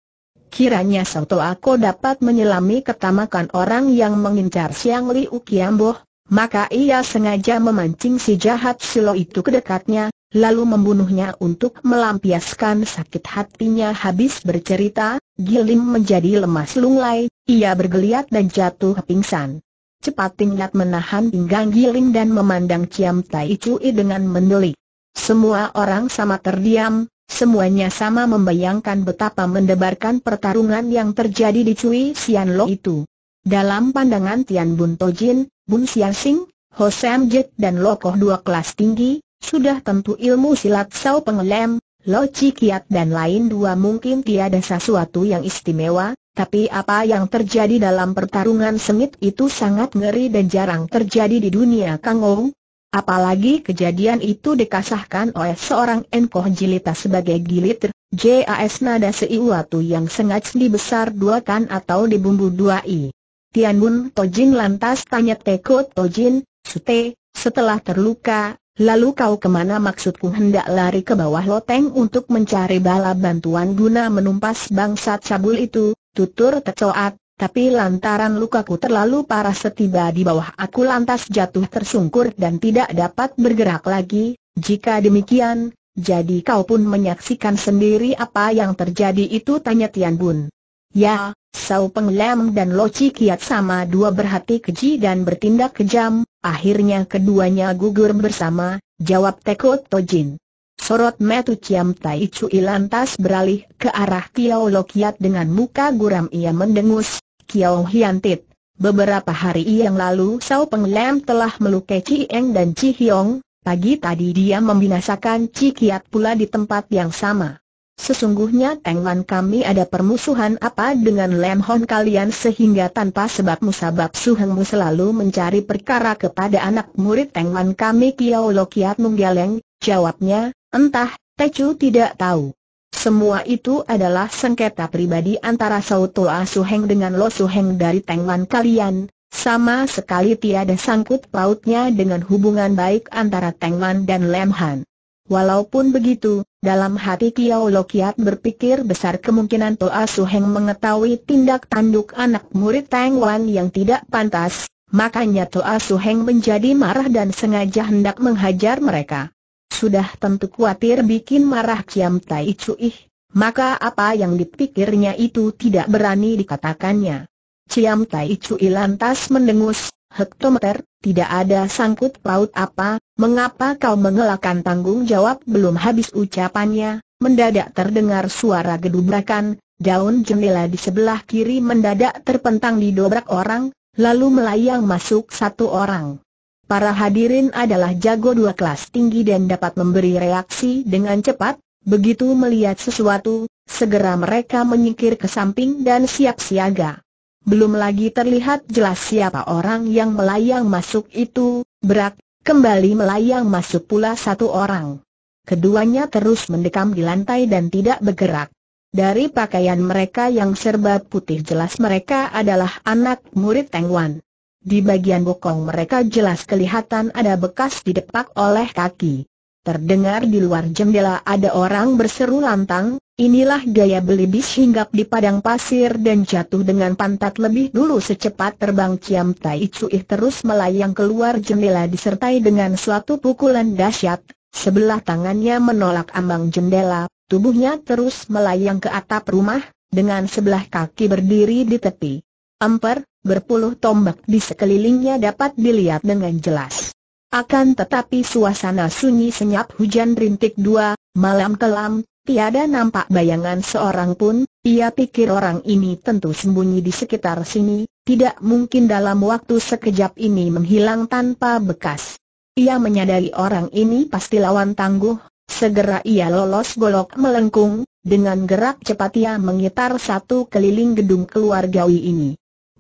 Kiranya Soto Ako dapat menyelami ketamakan orang yang mengincar Siang Liu Ukiamboh, maka ia sengaja memancing si jahat Silo itu ke dekatnya, lalu membunuhnya untuk melampiaskan sakit hatinya habis bercerita, Gilim menjadi lemas lunglai, ia bergeliat dan jatuh pingsan cepat tingkat menahan pinggang giling dan memandang Ciam Tai Cui dengan mendelik. Semua orang sama terdiam, semuanya sama membayangkan betapa mendebarkan pertarungan yang terjadi di Cui Sian Lo itu. Dalam pandangan Tian Bun Tojin, Bun Sian Sing, Ho Sam Jet dan Loko dua kelas tinggi, sudah tentu ilmu silat Sao Pengelem, Lo Chi Kiat dan lain dua mungkin tiada sesuatu yang istimewa, tapi apa yang terjadi dalam pertarungan sengit itu sangat ngeri dan jarang terjadi di dunia Kang Ou. Apalagi kejadian itu dikasahkan oleh seorang Enkoh Jilita sebagai Gilit, J.A.S. Nada Seiwatu yang sengaj dibesar dua kan atau dibumbu dua i. Tian Bun Tojin lantas tanya Teko Tojin, Sute, setelah terluka, Lalu kau kemana maksudku hendak lari ke bawah loteng untuk mencari bala bantuan guna menumpas bangsat cabul itu, tutur tecoat, tapi lantaran lukaku terlalu parah setiba di bawah aku lantas jatuh tersungkur dan tidak dapat bergerak lagi, jika demikian, jadi kau pun menyaksikan sendiri apa yang terjadi itu tanya Tian Bun. Ya, Sau Peng Lam dan Lo Chi Kiat sama dua berhati keji dan bertindak kejam, akhirnya keduanya gugur bersama, jawab Teko Tojin. Sorot metu Ciam Tai Chui lantas beralih ke arah Kiao Lo Kiat dengan muka guram ia mendengus, Kiao Hian tit. Beberapa hari yang lalu Sao Peng Lam telah melukai Chi Eng dan Chi Hiong, pagi tadi dia membinasakan Ci Kiat pula di tempat yang sama. Sesungguhnya Tenglan kami ada permusuhan apa dengan Lem Hon kalian sehingga tanpa sebab musabab suhengmu selalu mencari perkara kepada anak murid Tenglan kami Kiau Lokiat Kiat menggeleng, jawabnya, entah, Tecu tidak tahu. Semua itu adalah sengketa pribadi antara Sautoa Suheng dengan Lo Suheng dari Tenglan kalian, sama sekali tiada sangkut pautnya dengan hubungan baik antara Tenglan dan Lem Han. Walaupun begitu, dalam hati Kiao Lokiat berpikir besar kemungkinan Toa Su Heng mengetahui tindak tanduk anak murid Tang Wan yang tidak pantas, makanya Toa Su Heng menjadi marah dan sengaja hendak menghajar mereka. Sudah tentu khawatir bikin marah Kiam Tai Ih, maka apa yang dipikirnya itu tidak berani dikatakannya. Ciam Tai Ih lantas mendengus, hektometer, tidak ada sangkut paut apa, Mengapa kau mengelakkan tanggung jawab belum habis ucapannya, mendadak terdengar suara gedubrakan, daun jendela di sebelah kiri mendadak terpentang didobrak orang, lalu melayang masuk satu orang. Para hadirin adalah jago dua kelas tinggi dan dapat memberi reaksi dengan cepat, begitu melihat sesuatu, segera mereka menyingkir ke samping dan siap siaga. Belum lagi terlihat jelas siapa orang yang melayang masuk itu, berak, Kembali melayang masuk pula satu orang. Keduanya terus mendekam di lantai dan tidak bergerak. Dari pakaian mereka yang serba putih jelas mereka adalah anak murid Teng Wan. Di bagian bokong mereka jelas kelihatan ada bekas didepak oleh kaki. Terdengar di luar jendela ada orang berseru lantang, inilah gaya belibis hinggap di padang pasir dan jatuh dengan pantat lebih dulu secepat terbang Ciam Tai Cui terus melayang keluar jendela disertai dengan suatu pukulan dahsyat, sebelah tangannya menolak ambang jendela, tubuhnya terus melayang ke atap rumah, dengan sebelah kaki berdiri di tepi. Amper, berpuluh tombak di sekelilingnya dapat dilihat dengan jelas. Akan tetapi suasana sunyi senyap hujan rintik dua, malam kelam, tiada nampak bayangan seorang pun, ia pikir orang ini tentu sembunyi di sekitar sini, tidak mungkin dalam waktu sekejap ini menghilang tanpa bekas. Ia menyadari orang ini pasti lawan tangguh, segera ia lolos golok melengkung, dengan gerak cepat ia mengitar satu keliling gedung keluarga Wi ini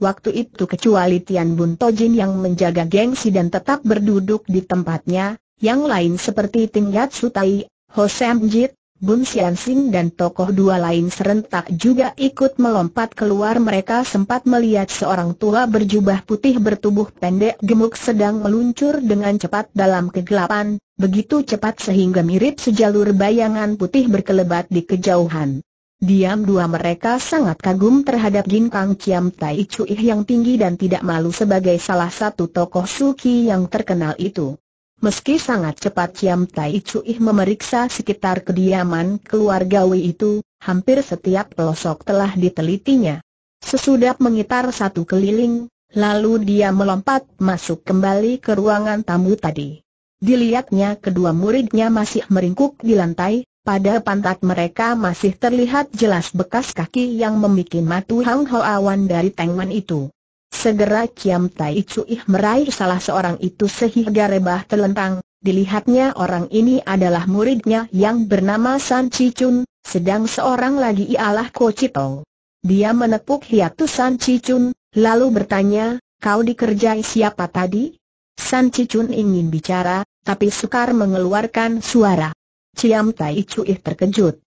waktu itu kecuali Tian Bun Tojin yang menjaga gengsi dan tetap berduduk di tempatnya, yang lain seperti Ting Yat Sutai, Ho Sam Jit, Bun Sian Sing dan tokoh dua lain serentak juga ikut melompat keluar mereka sempat melihat seorang tua berjubah putih bertubuh pendek gemuk sedang meluncur dengan cepat dalam kegelapan, begitu cepat sehingga mirip sejalur bayangan putih berkelebat di kejauhan. Diam dua mereka sangat kagum terhadap Gin Kang Kiam Tai Chui yang tinggi dan tidak malu sebagai salah satu tokoh suki yang terkenal itu. Meski sangat cepat Kiam Tai Chui memeriksa sekitar kediaman keluarga Wei itu, hampir setiap pelosok telah ditelitinya. Sesudah mengitar satu keliling, lalu dia melompat masuk kembali ke ruangan tamu tadi. Dilihatnya kedua muridnya masih meringkuk di lantai, pada pantat mereka masih terlihat jelas bekas kaki yang membuat matu Hang Hoawan dari tengman itu. Segera Kiam Tai Cuih meraih salah seorang itu sehingga rebah telentang. Dilihatnya orang ini adalah muridnya yang bernama San Chun, sedang seorang lagi ialah Ko Chitong. Dia menepuk hiatu San Chun, lalu bertanya, kau dikerjai siapa tadi? San Chun ingin bicara, tapi sukar mengeluarkan suara. Ciam Tai Cui terkejut.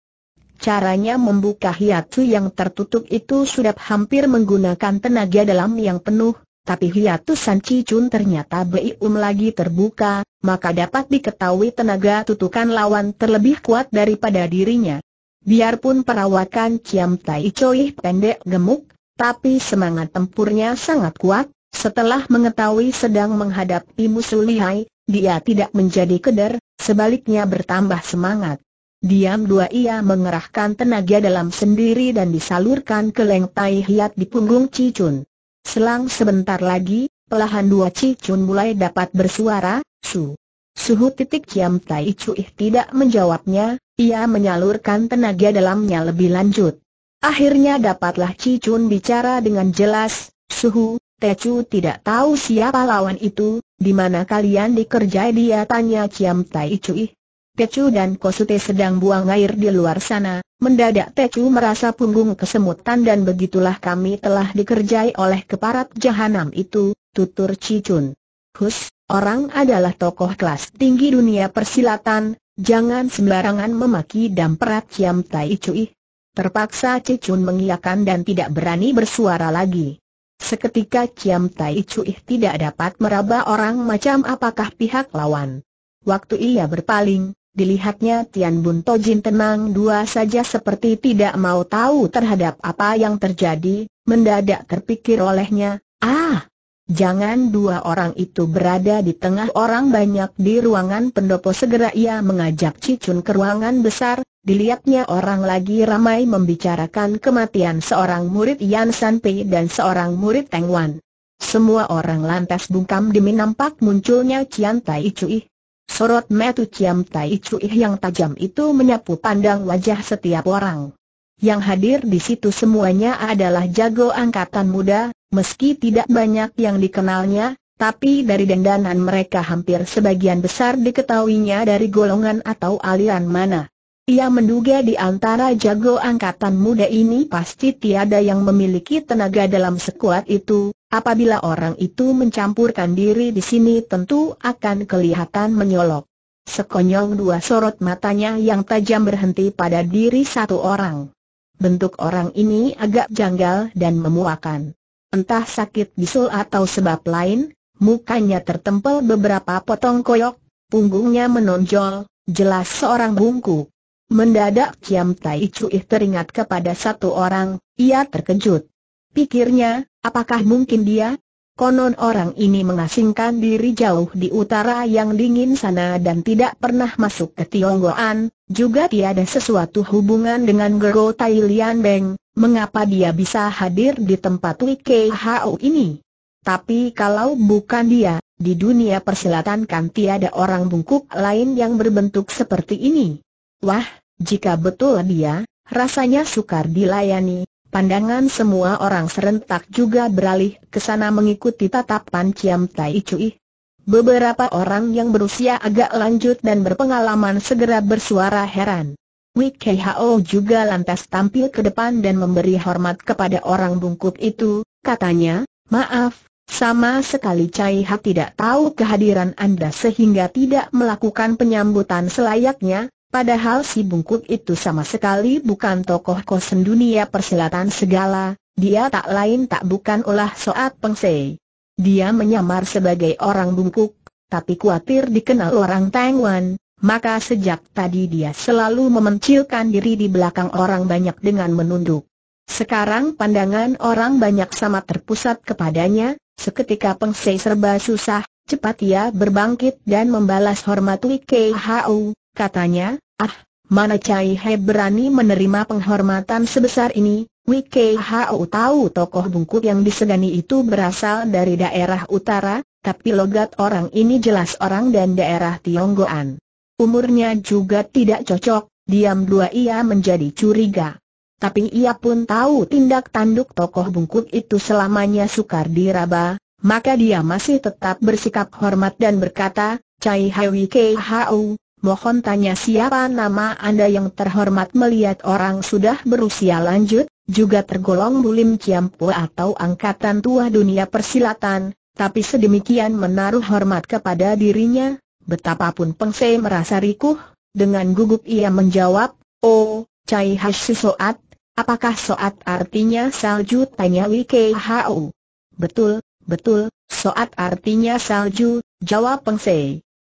Caranya membuka hiatsu yang tertutup itu sudah hampir menggunakan tenaga dalam yang penuh, tapi hiatus San Chun ternyata um lagi terbuka, maka dapat diketahui tenaga tutukan lawan terlebih kuat daripada dirinya. Biarpun perawakan Ciam Tai Chuih pendek gemuk, tapi semangat tempurnya sangat kuat, setelah mengetahui sedang menghadapi musuh lihai, dia tidak menjadi keder, sebaliknya bertambah semangat. Diam dua ia mengerahkan tenaga dalam sendiri dan disalurkan ke Leng Tai Hiat di punggung Cicun. Selang sebentar lagi, pelahan dua Cicun mulai dapat bersuara, Su. Suhu titik Ciam Tai Cuih tidak menjawabnya, ia menyalurkan tenaga dalamnya lebih lanjut. Akhirnya dapatlah Cicun bicara dengan jelas, Suhu, Tecu tidak tahu siapa lawan itu, di mana kalian dikerjai dia tanya Ciam Tai Cui. Tecu dan Kosute sedang buang air di luar sana, mendadak Tecu merasa punggung kesemutan dan begitulah kami telah dikerjai oleh keparat jahanam itu, tutur Cicun. Hus, orang adalah tokoh kelas tinggi dunia persilatan, jangan sembarangan memaki dan perat Ciam Tai Cui. Terpaksa Cicun mengiakan dan tidak berani bersuara lagi. Seketika Ciam Tai Cui tidak dapat meraba orang macam apakah pihak lawan. Waktu ia berpaling, dilihatnya Tian Bun Tojin tenang dua saja seperti tidak mau tahu terhadap apa yang terjadi, mendadak terpikir olehnya, ah, jangan dua orang itu berada di tengah orang banyak di ruangan pendopo segera ia mengajak Cicun ke ruangan besar, Dilihatnya orang lagi ramai membicarakan kematian seorang murid Yan Pei dan seorang murid Teng Wan. Semua orang lantas bungkam demi nampak munculnya Cian Tai Cui. Sorot metu Cian Tai Cui yang tajam itu menyapu pandang wajah setiap orang. Yang hadir di situ semuanya adalah jago angkatan muda, meski tidak banyak yang dikenalnya, tapi dari dendanan mereka hampir sebagian besar diketahuinya dari golongan atau aliran mana. Ia menduga di antara jago angkatan muda ini pasti tiada yang memiliki tenaga dalam sekuat itu, apabila orang itu mencampurkan diri di sini tentu akan kelihatan menyolok. Sekonyong dua sorot matanya yang tajam berhenti pada diri satu orang. Bentuk orang ini agak janggal dan memuakan. Entah sakit bisul atau sebab lain, mukanya tertempel beberapa potong koyok, punggungnya menonjol, jelas seorang bungkuk. Mendadak Kiam Tai Cui teringat kepada satu orang, ia terkejut. Pikirnya, apakah mungkin dia? Konon orang ini mengasingkan diri jauh di utara yang dingin sana dan tidak pernah masuk ke Tionggoan, juga tiada sesuatu hubungan dengan Gero Tai Lian Beng, mengapa dia bisa hadir di tempat WKHO ini? Tapi kalau bukan dia, di dunia persilatan kan tiada orang bungkuk lain yang berbentuk seperti ini. Wah, jika betul dia, rasanya sukar dilayani, Pandangan semua orang serentak juga beralih ke sana mengikuti tatapan Ciam Tai Cui. Beberapa orang yang berusia agak lanjut dan berpengalaman segera bersuara heran. Wik Hao juga lantas tampil ke depan dan memberi hormat kepada orang bungkuk itu, katanya, maaf, sama sekali Cai Hak tidak tahu kehadiran Anda sehingga tidak melakukan penyambutan selayaknya, Padahal si bungkuk itu sama sekali bukan tokoh kosen dunia persilatan segala, dia tak lain tak bukan olah soat pengsei. Dia menyamar sebagai orang bungkuk, tapi khawatir dikenal orang Taiwan, maka sejak tadi dia selalu memencilkan diri di belakang orang banyak dengan menunduk. Sekarang pandangan orang banyak sama terpusat kepadanya, seketika pengsei serba susah, cepat ia berbangkit dan membalas hormat Wikei Hau, Katanya, ah, mana Cai He berani menerima penghormatan sebesar ini, Wikei Hao tahu tokoh bungkuk yang disegani itu berasal dari daerah utara, tapi logat orang ini jelas orang dan daerah Tionggoan. Umurnya juga tidak cocok, diam dua ia menjadi curiga. Tapi ia pun tahu tindak tanduk tokoh bungkuk itu selamanya sukar diraba, maka dia masih tetap bersikap hormat dan berkata, Cai Hai Wikei Mohon tanya siapa nama Anda yang terhormat melihat orang sudah berusia lanjut, juga tergolong bulim ciampu atau angkatan tua dunia persilatan, tapi sedemikian menaruh hormat kepada dirinya, betapapun Peng merasa rikuh, dengan gugup ia menjawab, Oh, Cai Hashi Soat, apakah Soat artinya salju? Tanya Wike Hau. Betul, betul, Soat artinya salju, jawab Peng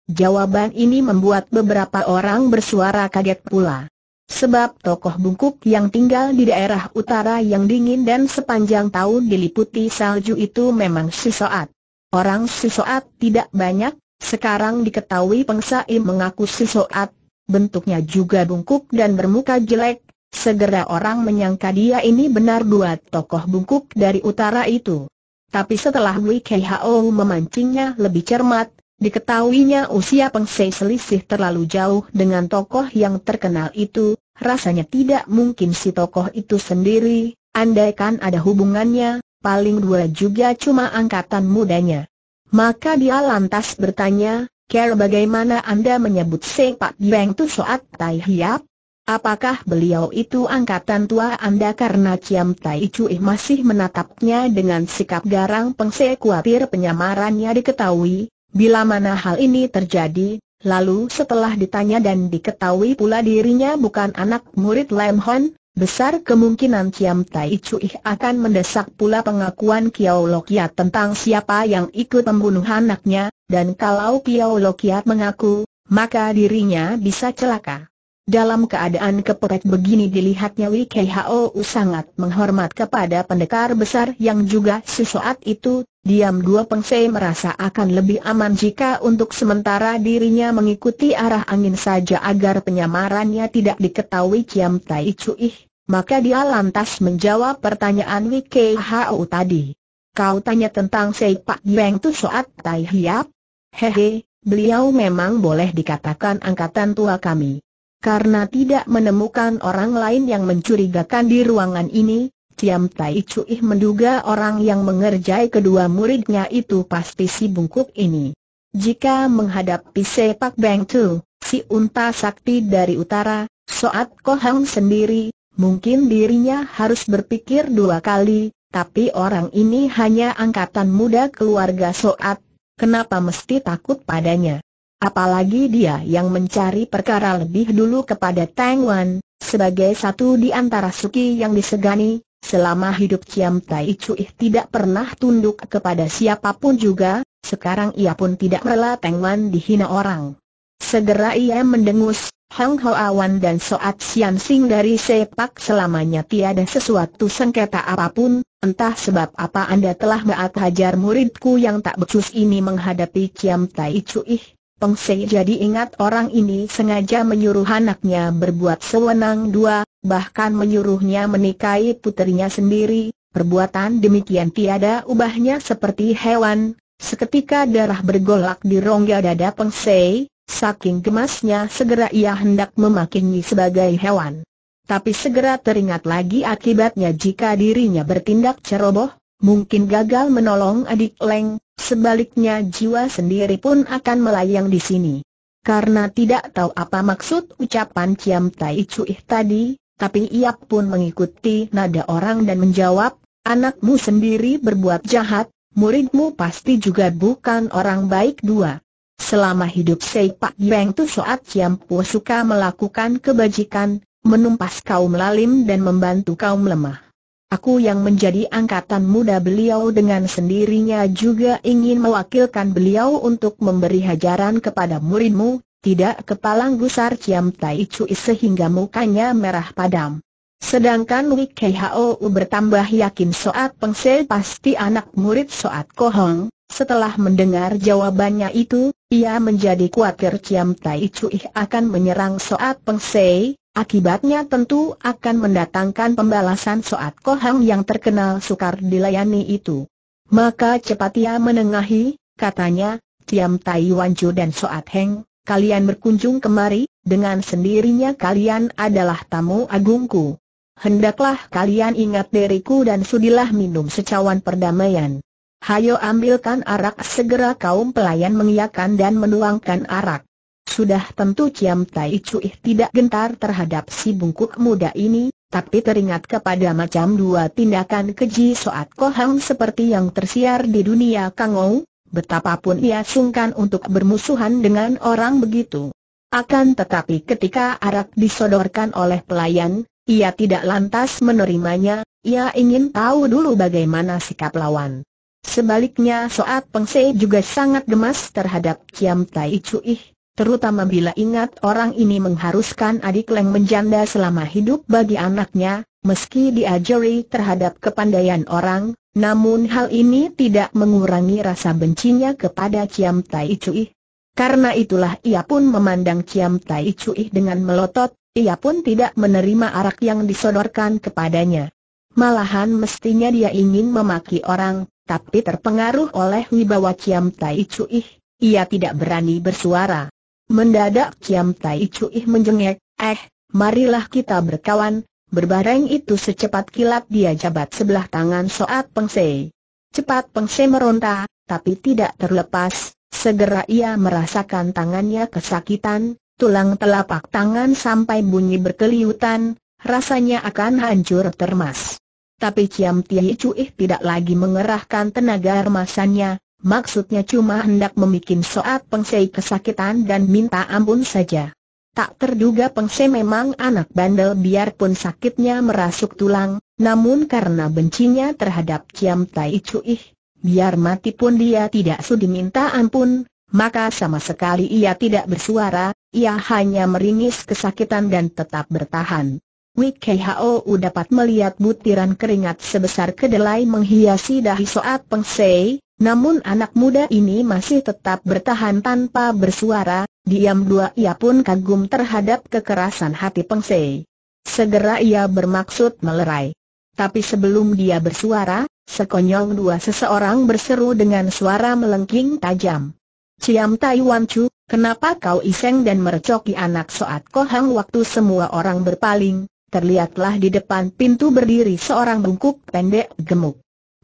Jawaban ini membuat beberapa orang bersuara kaget pula. Sebab tokoh bungkuk yang tinggal di daerah utara yang dingin dan sepanjang tahun diliputi salju itu memang Sisoat. Orang Sisoat tidak banyak, sekarang diketahui Pengsaim mengaku Sisoat, bentuknya juga bungkuk dan bermuka jelek, segera orang menyangka dia ini benar buat tokoh bungkuk dari utara itu. Tapi setelah Wei Hao memancingnya lebih cermat, Diketahuinya usia Pengsei selisih terlalu jauh dengan tokoh yang terkenal itu, rasanya tidak mungkin si tokoh itu sendiri, andaikan ada hubungannya, paling dua juga cuma angkatan mudanya. Maka dia lantas bertanya, "Ker bagaimana Anda menyebut Pak Dieng Tu Soat Tai Hiap? Apakah beliau itu angkatan tua Anda karena Ciam Tai Cui masih menatapnya dengan sikap garang Pengsei khawatir penyamarannya diketahui, Bila mana hal ini terjadi, lalu setelah ditanya dan diketahui pula dirinya bukan anak murid Lam Hon, besar kemungkinan Kiam Tai Cui akan mendesak pula pengakuan Kiao Yat tentang siapa yang ikut membunuh anaknya, dan kalau Kiao Yat mengaku, maka dirinya bisa celaka. Dalam keadaan kepepet begini dilihatnya Wei sangat menghormat kepada pendekar besar yang juga sesaat itu Diam dua Pengse merasa akan lebih aman jika untuk sementara dirinya mengikuti arah angin saja agar penyamarannya tidak diketahui Kiam Tai Cui. Maka dia lantas menjawab pertanyaan Wiki Hao tadi. Kau tanya tentang Sei Pak Yeng Tu Soat Tai Hiap? Hehe, beliau memang boleh dikatakan angkatan tua kami. Karena tidak menemukan orang lain yang mencurigakan di ruangan ini, Siam Tai Cuih menduga orang yang mengerjai kedua muridnya itu pasti si bungkuk ini. Jika menghadapi sepak Beng Tu, si unta sakti dari utara, Soat Kohang sendiri, mungkin dirinya harus berpikir dua kali, tapi orang ini hanya angkatan muda keluarga Soat, kenapa mesti takut padanya? Apalagi dia yang mencari perkara lebih dulu kepada Tang Wan, sebagai satu di antara suki yang disegani, Selama hidup Ciam Tai Cui tidak pernah tunduk kepada siapapun juga, sekarang ia pun tidak rela Teng dihina orang. Segera ia mendengus, Hang Ho Awan dan Soat Sian Sing dari sepak selamanya tiada sesuatu sengketa apapun, entah sebab apa anda telah maat hajar muridku yang tak becus ini menghadapi Ciam Tai Cui. Peng Sei jadi ingat orang ini sengaja menyuruh anaknya berbuat sewenang dua, bahkan menyuruhnya menikahi putrinya sendiri, perbuatan demikian tiada ubahnya seperti hewan, seketika darah bergolak di rongga dada Pengsei, saking gemasnya segera ia hendak memakingi sebagai hewan. Tapi segera teringat lagi akibatnya jika dirinya bertindak ceroboh, mungkin gagal menolong adik Leng, sebaliknya jiwa sendiri pun akan melayang di sini. Karena tidak tahu apa maksud ucapan Ciam Tai Cuih tadi, tapi ia pun mengikuti nada orang dan menjawab, anakmu sendiri berbuat jahat, muridmu pasti juga bukan orang baik dua. Selama hidup Sei Pak Tu Soat Chiam Po suka melakukan kebajikan, menumpas kaum lalim dan membantu kaum lemah. Aku yang menjadi angkatan muda beliau dengan sendirinya juga ingin mewakilkan beliau untuk memberi hajaran kepada muridmu, tidak kepalang gusar Ciam Tai Cui sehingga mukanya merah padam. Sedangkan Wik Hou bertambah yakin Soat Peng Se pasti anak murid Soat Kohong. Setelah mendengar jawabannya itu, ia menjadi khawatir Ciam Tai Cui akan menyerang Soat Peng Se, akibatnya tentu akan mendatangkan pembalasan Soat Kohong yang terkenal sukar dilayani itu. Maka cepat ia menengahi, katanya, Ciam Tai Wanju dan Soat Heng, kalian berkunjung kemari, dengan sendirinya kalian adalah tamu agungku. Hendaklah kalian ingat diriku dan sudilah minum secawan perdamaian. Hayo ambilkan arak segera kaum pelayan mengiakan dan menuangkan arak. Sudah tentu Ciam Tai Cui tidak gentar terhadap si bungkuk muda ini, tapi teringat kepada macam dua tindakan keji Soat Kohang seperti yang tersiar di dunia Kangou, betapapun ia sungkan untuk bermusuhan dengan orang begitu. Akan tetapi ketika arak disodorkan oleh pelayan, ia tidak lantas menerimanya, ia ingin tahu dulu bagaimana sikap lawan. Sebaliknya Soat Sei juga sangat gemas terhadap Kiam Tai Cuih, terutama bila ingat orang ini mengharuskan adik Leng menjanda selama hidup bagi anaknya, meski diajari terhadap kepandaian orang, namun hal ini tidak mengurangi rasa bencinya kepada Ciam Tai Cui. Karena itulah ia pun memandang Ciam Tai Cui dengan melotot, ia pun tidak menerima arak yang disodorkan kepadanya. Malahan mestinya dia ingin memaki orang, tapi terpengaruh oleh wibawa Ciam Tai Cui, ia tidak berani bersuara. Mendadak Ciam Tai Cui menjengek, eh, marilah kita berkawan, Berbareng itu secepat kilat dia jabat sebelah tangan Soat Pengse. Cepat Pengse meronta, tapi tidak terlepas, segera ia merasakan tangannya kesakitan, tulang telapak tangan sampai bunyi berkeliutan, rasanya akan hancur termas. Tapi Ciam Tiai Cuih tidak lagi mengerahkan tenaga remasannya, maksudnya cuma hendak memikin soat Pengse kesakitan dan minta ampun saja. Tak terduga Pengse memang anak bandel biarpun sakitnya merasuk tulang, namun karena bencinya terhadap Ciam Tai Cuih, biar mati pun dia tidak sudi minta ampun, maka sama sekali ia tidak bersuara, ia hanya meringis kesakitan dan tetap bertahan. Wikei Hao dapat melihat butiran keringat sebesar kedelai menghiasi dahi soat Pengse, namun anak muda ini masih tetap bertahan tanpa bersuara, Diam dua ia pun kagum terhadap kekerasan hati Pengsei. Segera ia bermaksud melerai. Tapi sebelum dia bersuara, sekonyong dua seseorang berseru dengan suara melengking tajam. Ciam Wan Chu, kenapa kau iseng dan merecoki anak soat kohang waktu semua orang berpaling? Terlihatlah di depan pintu berdiri seorang bungkuk pendek gemuk.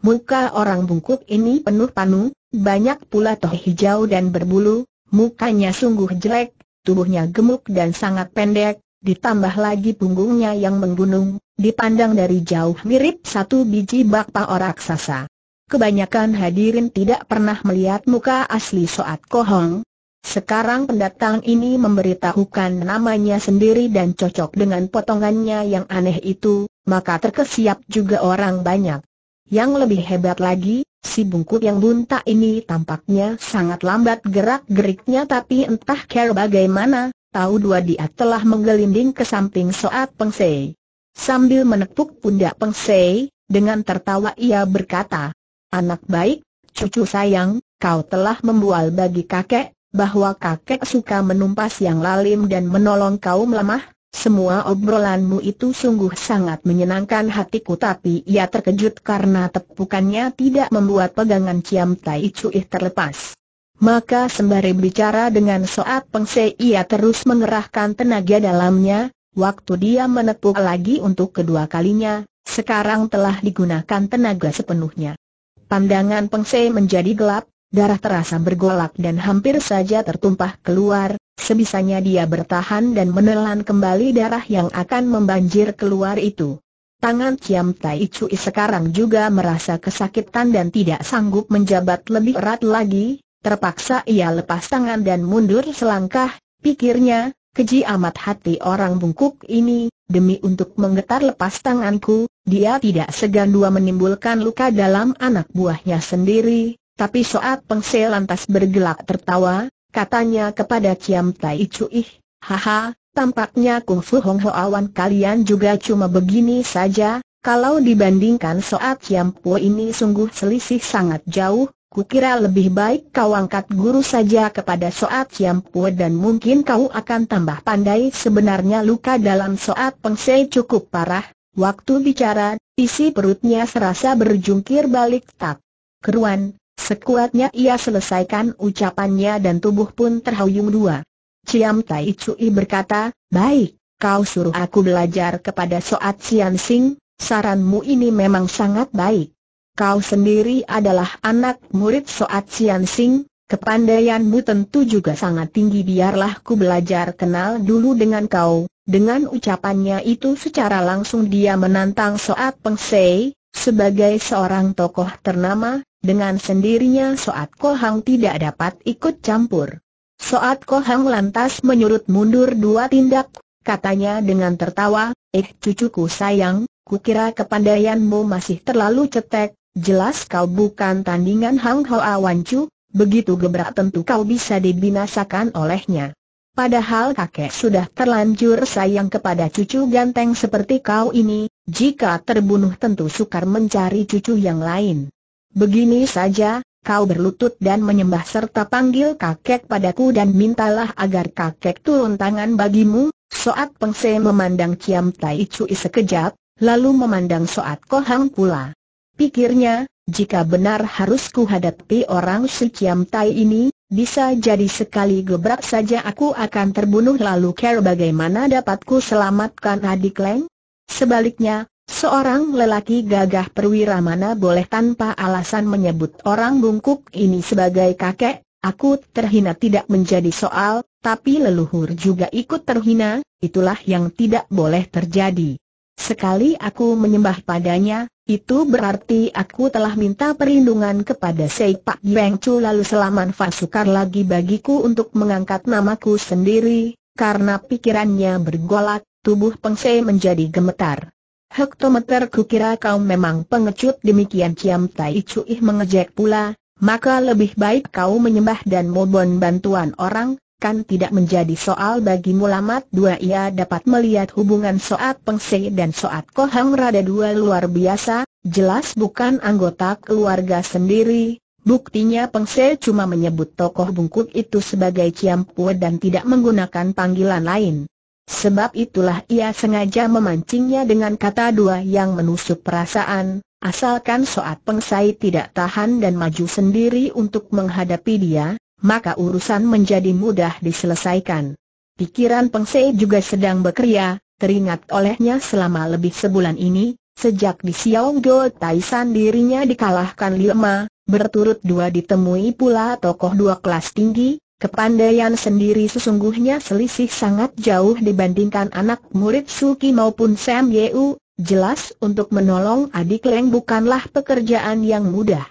Muka orang bungkuk ini penuh panu, banyak pula toh hijau dan berbulu, Mukanya sungguh jelek, tubuhnya gemuk dan sangat pendek, ditambah lagi punggungnya yang menggunung, dipandang dari jauh mirip satu biji bakpa orang raksasa. Kebanyakan hadirin tidak pernah melihat muka asli Soat Kohong. Sekarang pendatang ini memberitahukan namanya sendiri dan cocok dengan potongannya yang aneh itu, maka terkesiap juga orang banyak. Yang lebih hebat lagi, si bungkuk yang bunta ini tampaknya sangat lambat gerak-geriknya tapi entah care bagaimana, tahu dua dia telah menggelinding ke samping Soat Pengsei. Sambil menepuk pundak Pengsei, dengan tertawa ia berkata, Anak baik, cucu sayang, kau telah membual bagi kakek, bahwa kakek suka menumpas yang lalim dan menolong kaum lemah, semua obrolanmu itu sungguh sangat menyenangkan hatiku tapi ia terkejut karena tepukannya tidak membuat pegangan Ciam Tai Cui terlepas. Maka sembari bicara dengan Soat Pengse ia terus mengerahkan tenaga dalamnya, waktu dia menepuk lagi untuk kedua kalinya, sekarang telah digunakan tenaga sepenuhnya. Pandangan Pengse menjadi gelap, darah terasa bergolak dan hampir saja tertumpah keluar, Sebisanya dia bertahan dan menelan kembali darah yang akan membanjir keluar itu. Tangan Ciam Tai Cui sekarang juga merasa kesakitan dan tidak sanggup menjabat lebih erat lagi, terpaksa ia lepas tangan dan mundur selangkah, pikirnya, keji amat hati orang bungkuk ini, demi untuk menggetar lepas tanganku, dia tidak segan dua menimbulkan luka dalam anak buahnya sendiri, tapi Soat pengsel lantas bergelak tertawa, katanya kepada Ciam Tai Cui, haha, tampaknya Kung Fu Hong Ho awan kalian juga cuma begini saja, kalau dibandingkan soal Ciam Po ini sungguh selisih sangat jauh, kukira lebih baik kau angkat guru saja kepada Soat Ciam Po dan mungkin kau akan tambah pandai sebenarnya luka dalam soal Sei cukup parah, waktu bicara, isi perutnya serasa berjungkir balik tak. Keruan, Sekuatnya ia selesaikan ucapannya dan tubuh pun terhuyung dua. Ciam Tai Cui berkata, baik, kau suruh aku belajar kepada Soat Sian Sing, saranmu ini memang sangat baik. Kau sendiri adalah anak murid Soat Sian Sing, kepandaianmu tentu juga sangat tinggi biarlah ku belajar kenal dulu dengan kau. Dengan ucapannya itu secara langsung dia menantang Soat Peng Sei, sebagai seorang tokoh ternama, dengan sendirinya Soat Kohang tidak dapat ikut campur. Soat Kohang lantas menyurut mundur dua tindak, katanya dengan tertawa, Eh cucuku sayang, kukira kepandaianmu masih terlalu cetek, jelas kau bukan tandingan Hang Hoa Wancu, begitu gebrak tentu kau bisa dibinasakan olehnya. Padahal kakek sudah terlanjur sayang kepada cucu ganteng seperti kau ini, jika terbunuh tentu sukar mencari cucu yang lain. Begini saja, kau berlutut dan menyembah serta panggil kakek padaku dan mintalah agar kakek turun tangan bagimu. Soat Pengse memandang Ciam Tai Cui sekejap, lalu memandang Soat Kohang pula. Pikirnya, jika benar harus kuhadapi orang si Ciam Tai ini, bisa jadi sekali gebrak saja aku akan terbunuh lalu care bagaimana dapatku selamatkan adik Leng? Sebaliknya, Seorang lelaki gagah perwira mana boleh tanpa alasan menyebut orang bungkuk ini sebagai kakek, aku terhina tidak menjadi soal, tapi leluhur juga ikut terhina, itulah yang tidak boleh terjadi. Sekali aku menyembah padanya, itu berarti aku telah minta perlindungan kepada Pak Beng Chu lalu selaman fasukar lagi bagiku untuk mengangkat namaku sendiri, karena pikirannya bergolak, tubuh Peng Sei menjadi gemetar. Hektometer kukira kau memang pengecut demikian Ciam Tai Cui mengejek pula, maka lebih baik kau menyembah dan mohon bantuan orang, kan tidak menjadi soal bagi mulamat dua ia dapat melihat hubungan soat pengse dan soat kohang rada dua luar biasa, jelas bukan anggota keluarga sendiri, buktinya pengse cuma menyebut tokoh bungkuk itu sebagai Ciam Pue dan tidak menggunakan panggilan lain. Sebab itulah ia sengaja memancingnya dengan kata dua yang menusuk perasaan, asalkan Soat Pengsai tidak tahan dan maju sendiri untuk menghadapi dia, maka urusan menjadi mudah diselesaikan. Pikiran Pengsai juga sedang bekerja. teringat olehnya selama lebih sebulan ini, sejak di Xiaongdo Taisan dirinya dikalahkan Liu berturut dua ditemui pula tokoh dua kelas tinggi, Kepandaian sendiri sesungguhnya selisih sangat jauh dibandingkan anak murid Suki maupun Sam Yeu, jelas untuk menolong adik Leng bukanlah pekerjaan yang mudah.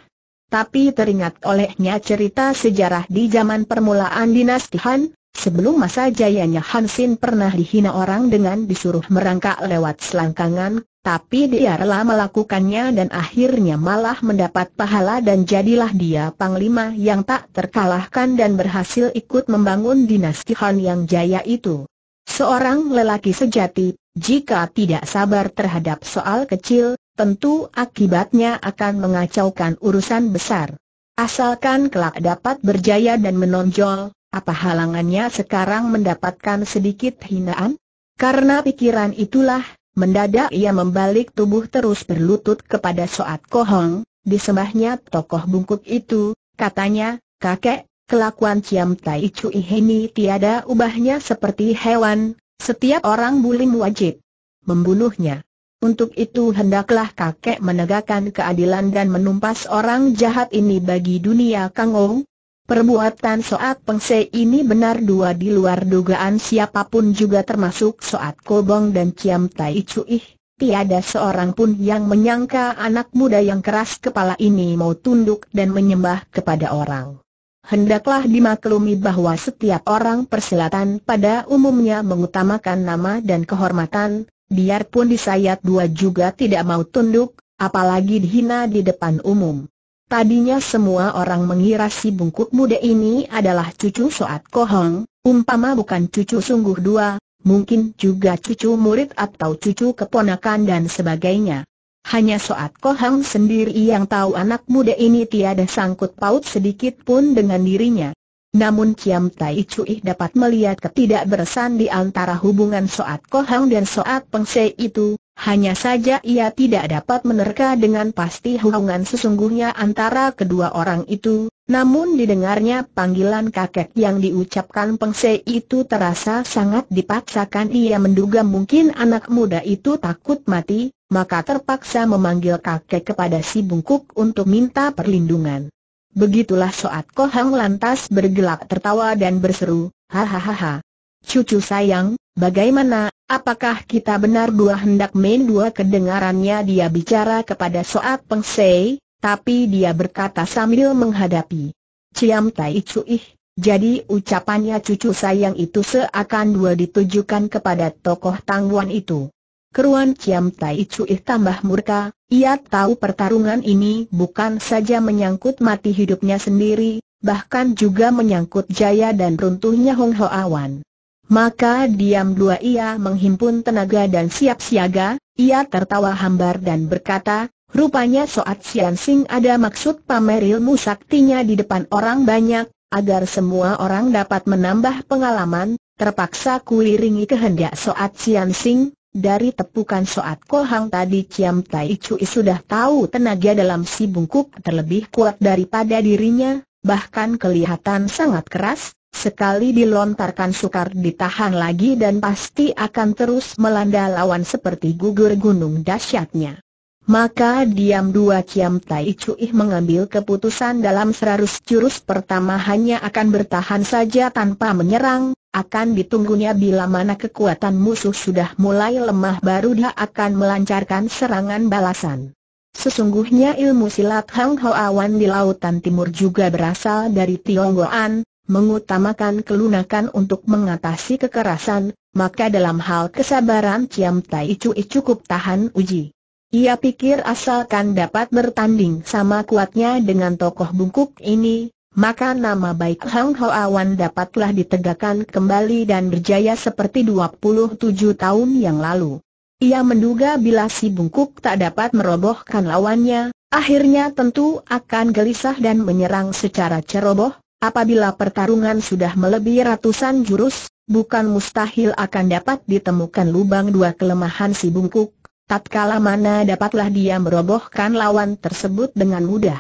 Tapi teringat olehnya cerita sejarah di zaman permulaan dinasti Han, Sebelum masa jayanya Hansin pernah dihina orang dengan disuruh merangkak lewat selangkangan, tapi dia rela melakukannya dan akhirnya malah mendapat pahala dan jadilah dia panglima yang tak terkalahkan dan berhasil ikut membangun dinasti Han yang jaya itu. Seorang lelaki sejati, jika tidak sabar terhadap soal kecil, tentu akibatnya akan mengacaukan urusan besar. Asalkan kelak dapat berjaya dan menonjol, apa halangannya sekarang mendapatkan sedikit hinaan? Karena pikiran itulah, mendadak ia membalik tubuh terus berlutut kepada Soat Kohong, disembahnya tokoh bungkuk itu, katanya, kakek, kelakuan Ciam Tai chu ini tiada ubahnya seperti hewan, setiap orang bulim wajib membunuhnya. Untuk itu hendaklah kakek menegakkan keadilan dan menumpas orang jahat ini bagi dunia Kangou, Perbuatan Soat Pengse ini benar dua di luar dugaan siapapun juga termasuk Soat Kobong dan Ciam Tai Cui. Tiada seorang pun yang menyangka anak muda yang keras kepala ini mau tunduk dan menyembah kepada orang. Hendaklah dimaklumi bahwa setiap orang persilatan pada umumnya mengutamakan nama dan kehormatan, biarpun disayat dua juga tidak mau tunduk, apalagi dihina di depan umum. Tadinya semua orang mengira si bungkuk muda ini adalah cucu Soat Kohong, umpama bukan cucu sungguh dua, mungkin juga cucu murid atau cucu keponakan dan sebagainya. Hanya Soat Kohang sendiri yang tahu anak muda ini tiada sangkut paut sedikit pun dengan dirinya. Namun Kiam Tai Cuih dapat melihat ketidakberesan di antara hubungan Soat Kohang dan Soat Pengsei itu, hanya saja ia tidak dapat menerka dengan pasti hubungan sesungguhnya antara kedua orang itu, namun didengarnya panggilan kakek yang diucapkan Pengse itu terasa sangat dipaksakan ia menduga mungkin anak muda itu takut mati, maka terpaksa memanggil kakek kepada si bungkuk untuk minta perlindungan. Begitulah Soat Kohang lantas bergelak tertawa dan berseru, hahaha, Cucu sayang, bagaimana, apakah kita benar dua hendak main dua kedengarannya dia bicara kepada Soat Peng Sei, tapi dia berkata sambil menghadapi. Ciam Tai Ih, jadi ucapannya cucu sayang itu seakan dua ditujukan kepada tokoh tangguan itu. Keruan Ciam Tai Ih tambah murka, ia tahu pertarungan ini bukan saja menyangkut mati hidupnya sendiri, bahkan juga menyangkut jaya dan runtuhnya Hong Ho Awan. Maka diam dua ia menghimpun tenaga dan siap siaga, ia tertawa hambar dan berkata, rupanya Soat Sian Sing ada maksud pamer ilmu saktinya di depan orang banyak, agar semua orang dapat menambah pengalaman, terpaksa kuiringi kehendak Soat Sian Sing, dari tepukan Soat Kohang tadi Ciam Tai Cui sudah tahu tenaga dalam si bungkuk terlebih kuat daripada dirinya, bahkan kelihatan sangat keras, Sekali dilontarkan sukar ditahan lagi dan pasti akan terus melanda lawan seperti gugur gunung dahsyatnya. Maka diam dua ciam Tai Cui mengambil keputusan dalam serarus jurus pertama hanya akan bertahan saja tanpa menyerang, akan ditunggunya bila mana kekuatan musuh sudah mulai lemah baru dia akan melancarkan serangan balasan. Sesungguhnya ilmu silat Hang Ho Awan di Lautan Timur juga berasal dari Tionggoan, mengutamakan kelunakan untuk mengatasi kekerasan, maka dalam hal kesabaran Ciam Tai Cui cukup tahan uji. Ia pikir asalkan dapat bertanding sama kuatnya dengan tokoh bungkuk ini, maka nama baik Hang Ho Awan dapatlah ditegakkan kembali dan berjaya seperti 27 tahun yang lalu. Ia menduga bila si bungkuk tak dapat merobohkan lawannya, akhirnya tentu akan gelisah dan menyerang secara ceroboh, Apabila pertarungan sudah melebihi ratusan jurus, bukan mustahil akan dapat ditemukan lubang dua kelemahan si bungkuk, tatkala mana dapatlah dia merobohkan lawan tersebut dengan mudah.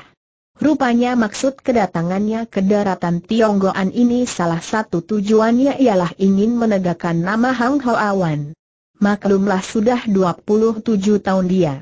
Rupanya maksud kedatangannya ke daratan Tionggoan ini salah satu tujuannya ialah ingin menegakkan nama Hang Ho Awan. Maklumlah sudah 27 tahun dia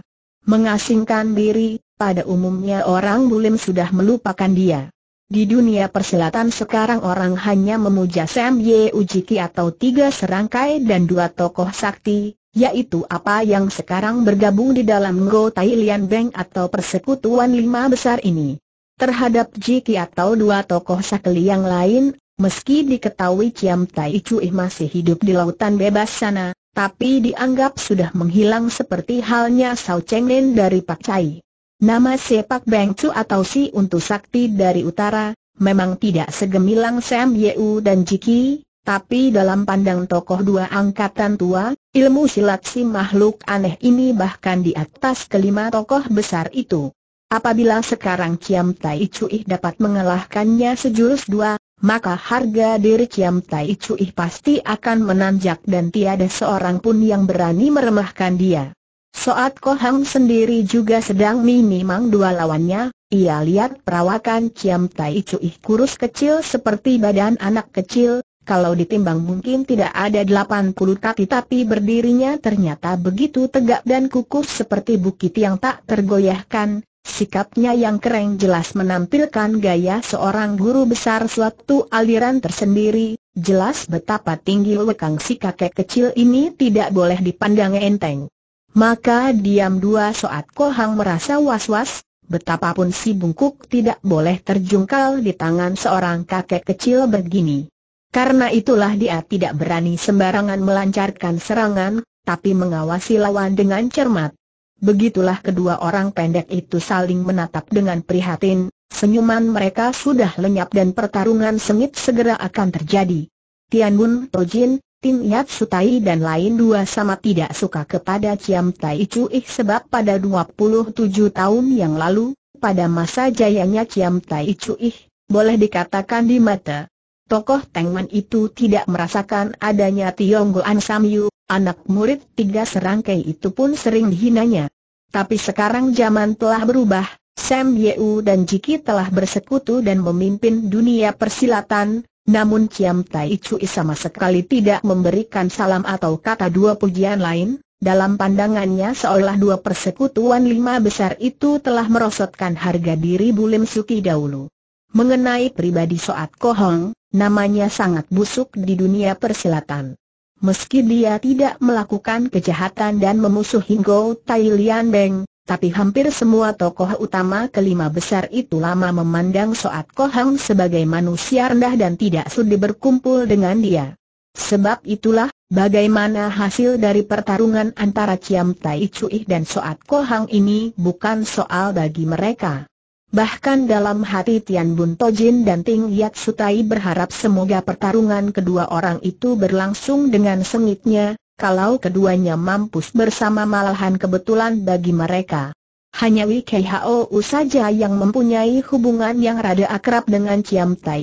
mengasingkan diri, pada umumnya orang bulim sudah melupakan dia. Di dunia perselatan sekarang orang hanya memuja Sam Ye Ujiki atau tiga serangkai dan dua tokoh sakti, yaitu apa yang sekarang bergabung di dalam Go Tai Lian Beng atau persekutuan lima besar ini. Terhadap Jiki atau dua tokoh sakti yang lain, meski diketahui Chiam Tai Ih masih hidup di lautan bebas sana, tapi dianggap sudah menghilang seperti halnya Sao Cheng Lin dari Pak Chai. Nama sepak Cu atau si Untu Sakti dari utara, memang tidak segemilang Sam Yeu dan Jiki, tapi dalam pandang tokoh dua angkatan tua, ilmu silat si makhluk aneh ini bahkan di atas kelima tokoh besar itu. Apabila sekarang Kiam Tai Cuih dapat mengalahkannya sejurus dua, maka harga diri Kiam Tai Cuih pasti akan menanjak dan tiada seorang pun yang berani meremehkan dia. Soat Kohang sendiri juga sedang minimang dua lawannya, ia lihat perawakan Ciam Tai Cui kurus kecil seperti badan anak kecil, kalau ditimbang mungkin tidak ada 80 kaki tapi berdirinya ternyata begitu tegak dan kukuh seperti bukit yang tak tergoyahkan, sikapnya yang keren jelas menampilkan gaya seorang guru besar suatu aliran tersendiri, jelas betapa tinggi lekang si kakek kecil ini tidak boleh dipandang enteng. Maka diam dua saat Kohang merasa was-was, betapapun si bungkuk tidak boleh terjungkal di tangan seorang kakek kecil begini. Karena itulah dia tidak berani sembarangan melancarkan serangan, tapi mengawasi lawan dengan cermat. Begitulah kedua orang pendek itu saling menatap dengan prihatin, senyuman mereka sudah lenyap dan pertarungan sengit segera akan terjadi. Tian Tojin, Tim Yat Sutai dan lain dua sama tidak suka kepada Ciam Tai Cui sebab pada 27 tahun yang lalu, pada masa jayanya Ciam Tai Cui, boleh dikatakan di mata tokoh Tengman itu tidak merasakan adanya Tionggoan Samyu, anak murid tiga serangkai itu pun sering dihinanya. Tapi sekarang zaman telah berubah, Sam Yeu dan Jiki telah bersekutu dan memimpin dunia persilatan, namun Ciam Tai Cui sama sekali tidak memberikan salam atau kata dua pujian lain, dalam pandangannya seolah dua persekutuan lima besar itu telah merosotkan harga diri Bulim Suki dahulu. Mengenai pribadi Soat Kohong, namanya sangat busuk di dunia persilatan. Meski dia tidak melakukan kejahatan dan memusuhi Go Tai Lian Beng, tapi hampir semua tokoh utama kelima besar itu lama memandang Soat Kohang sebagai manusia rendah dan tidak sudi berkumpul dengan dia. Sebab itulah, bagaimana hasil dari pertarungan antara Ciam Tai Cui dan Soat Kohang ini bukan soal bagi mereka. Bahkan dalam hati Tian Bun Tojin dan Ting Yat Sutai berharap semoga pertarungan kedua orang itu berlangsung dengan sengitnya, kalau keduanya mampus bersama malahan kebetulan bagi mereka. Hanya WKHOU saja yang mempunyai hubungan yang rada akrab dengan Ciam Tai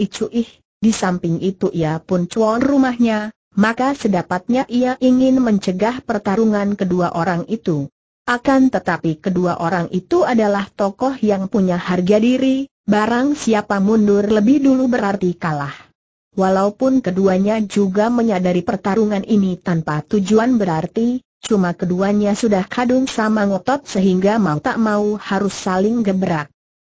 di samping itu ia pun cuan rumahnya, maka sedapatnya ia ingin mencegah pertarungan kedua orang itu. Akan tetapi kedua orang itu adalah tokoh yang punya harga diri, barang siapa mundur lebih dulu berarti kalah. Walaupun keduanya juga menyadari pertarungan ini tanpa tujuan berarti, cuma keduanya sudah kadung sama ngotot sehingga mau tak mau harus saling gebrak.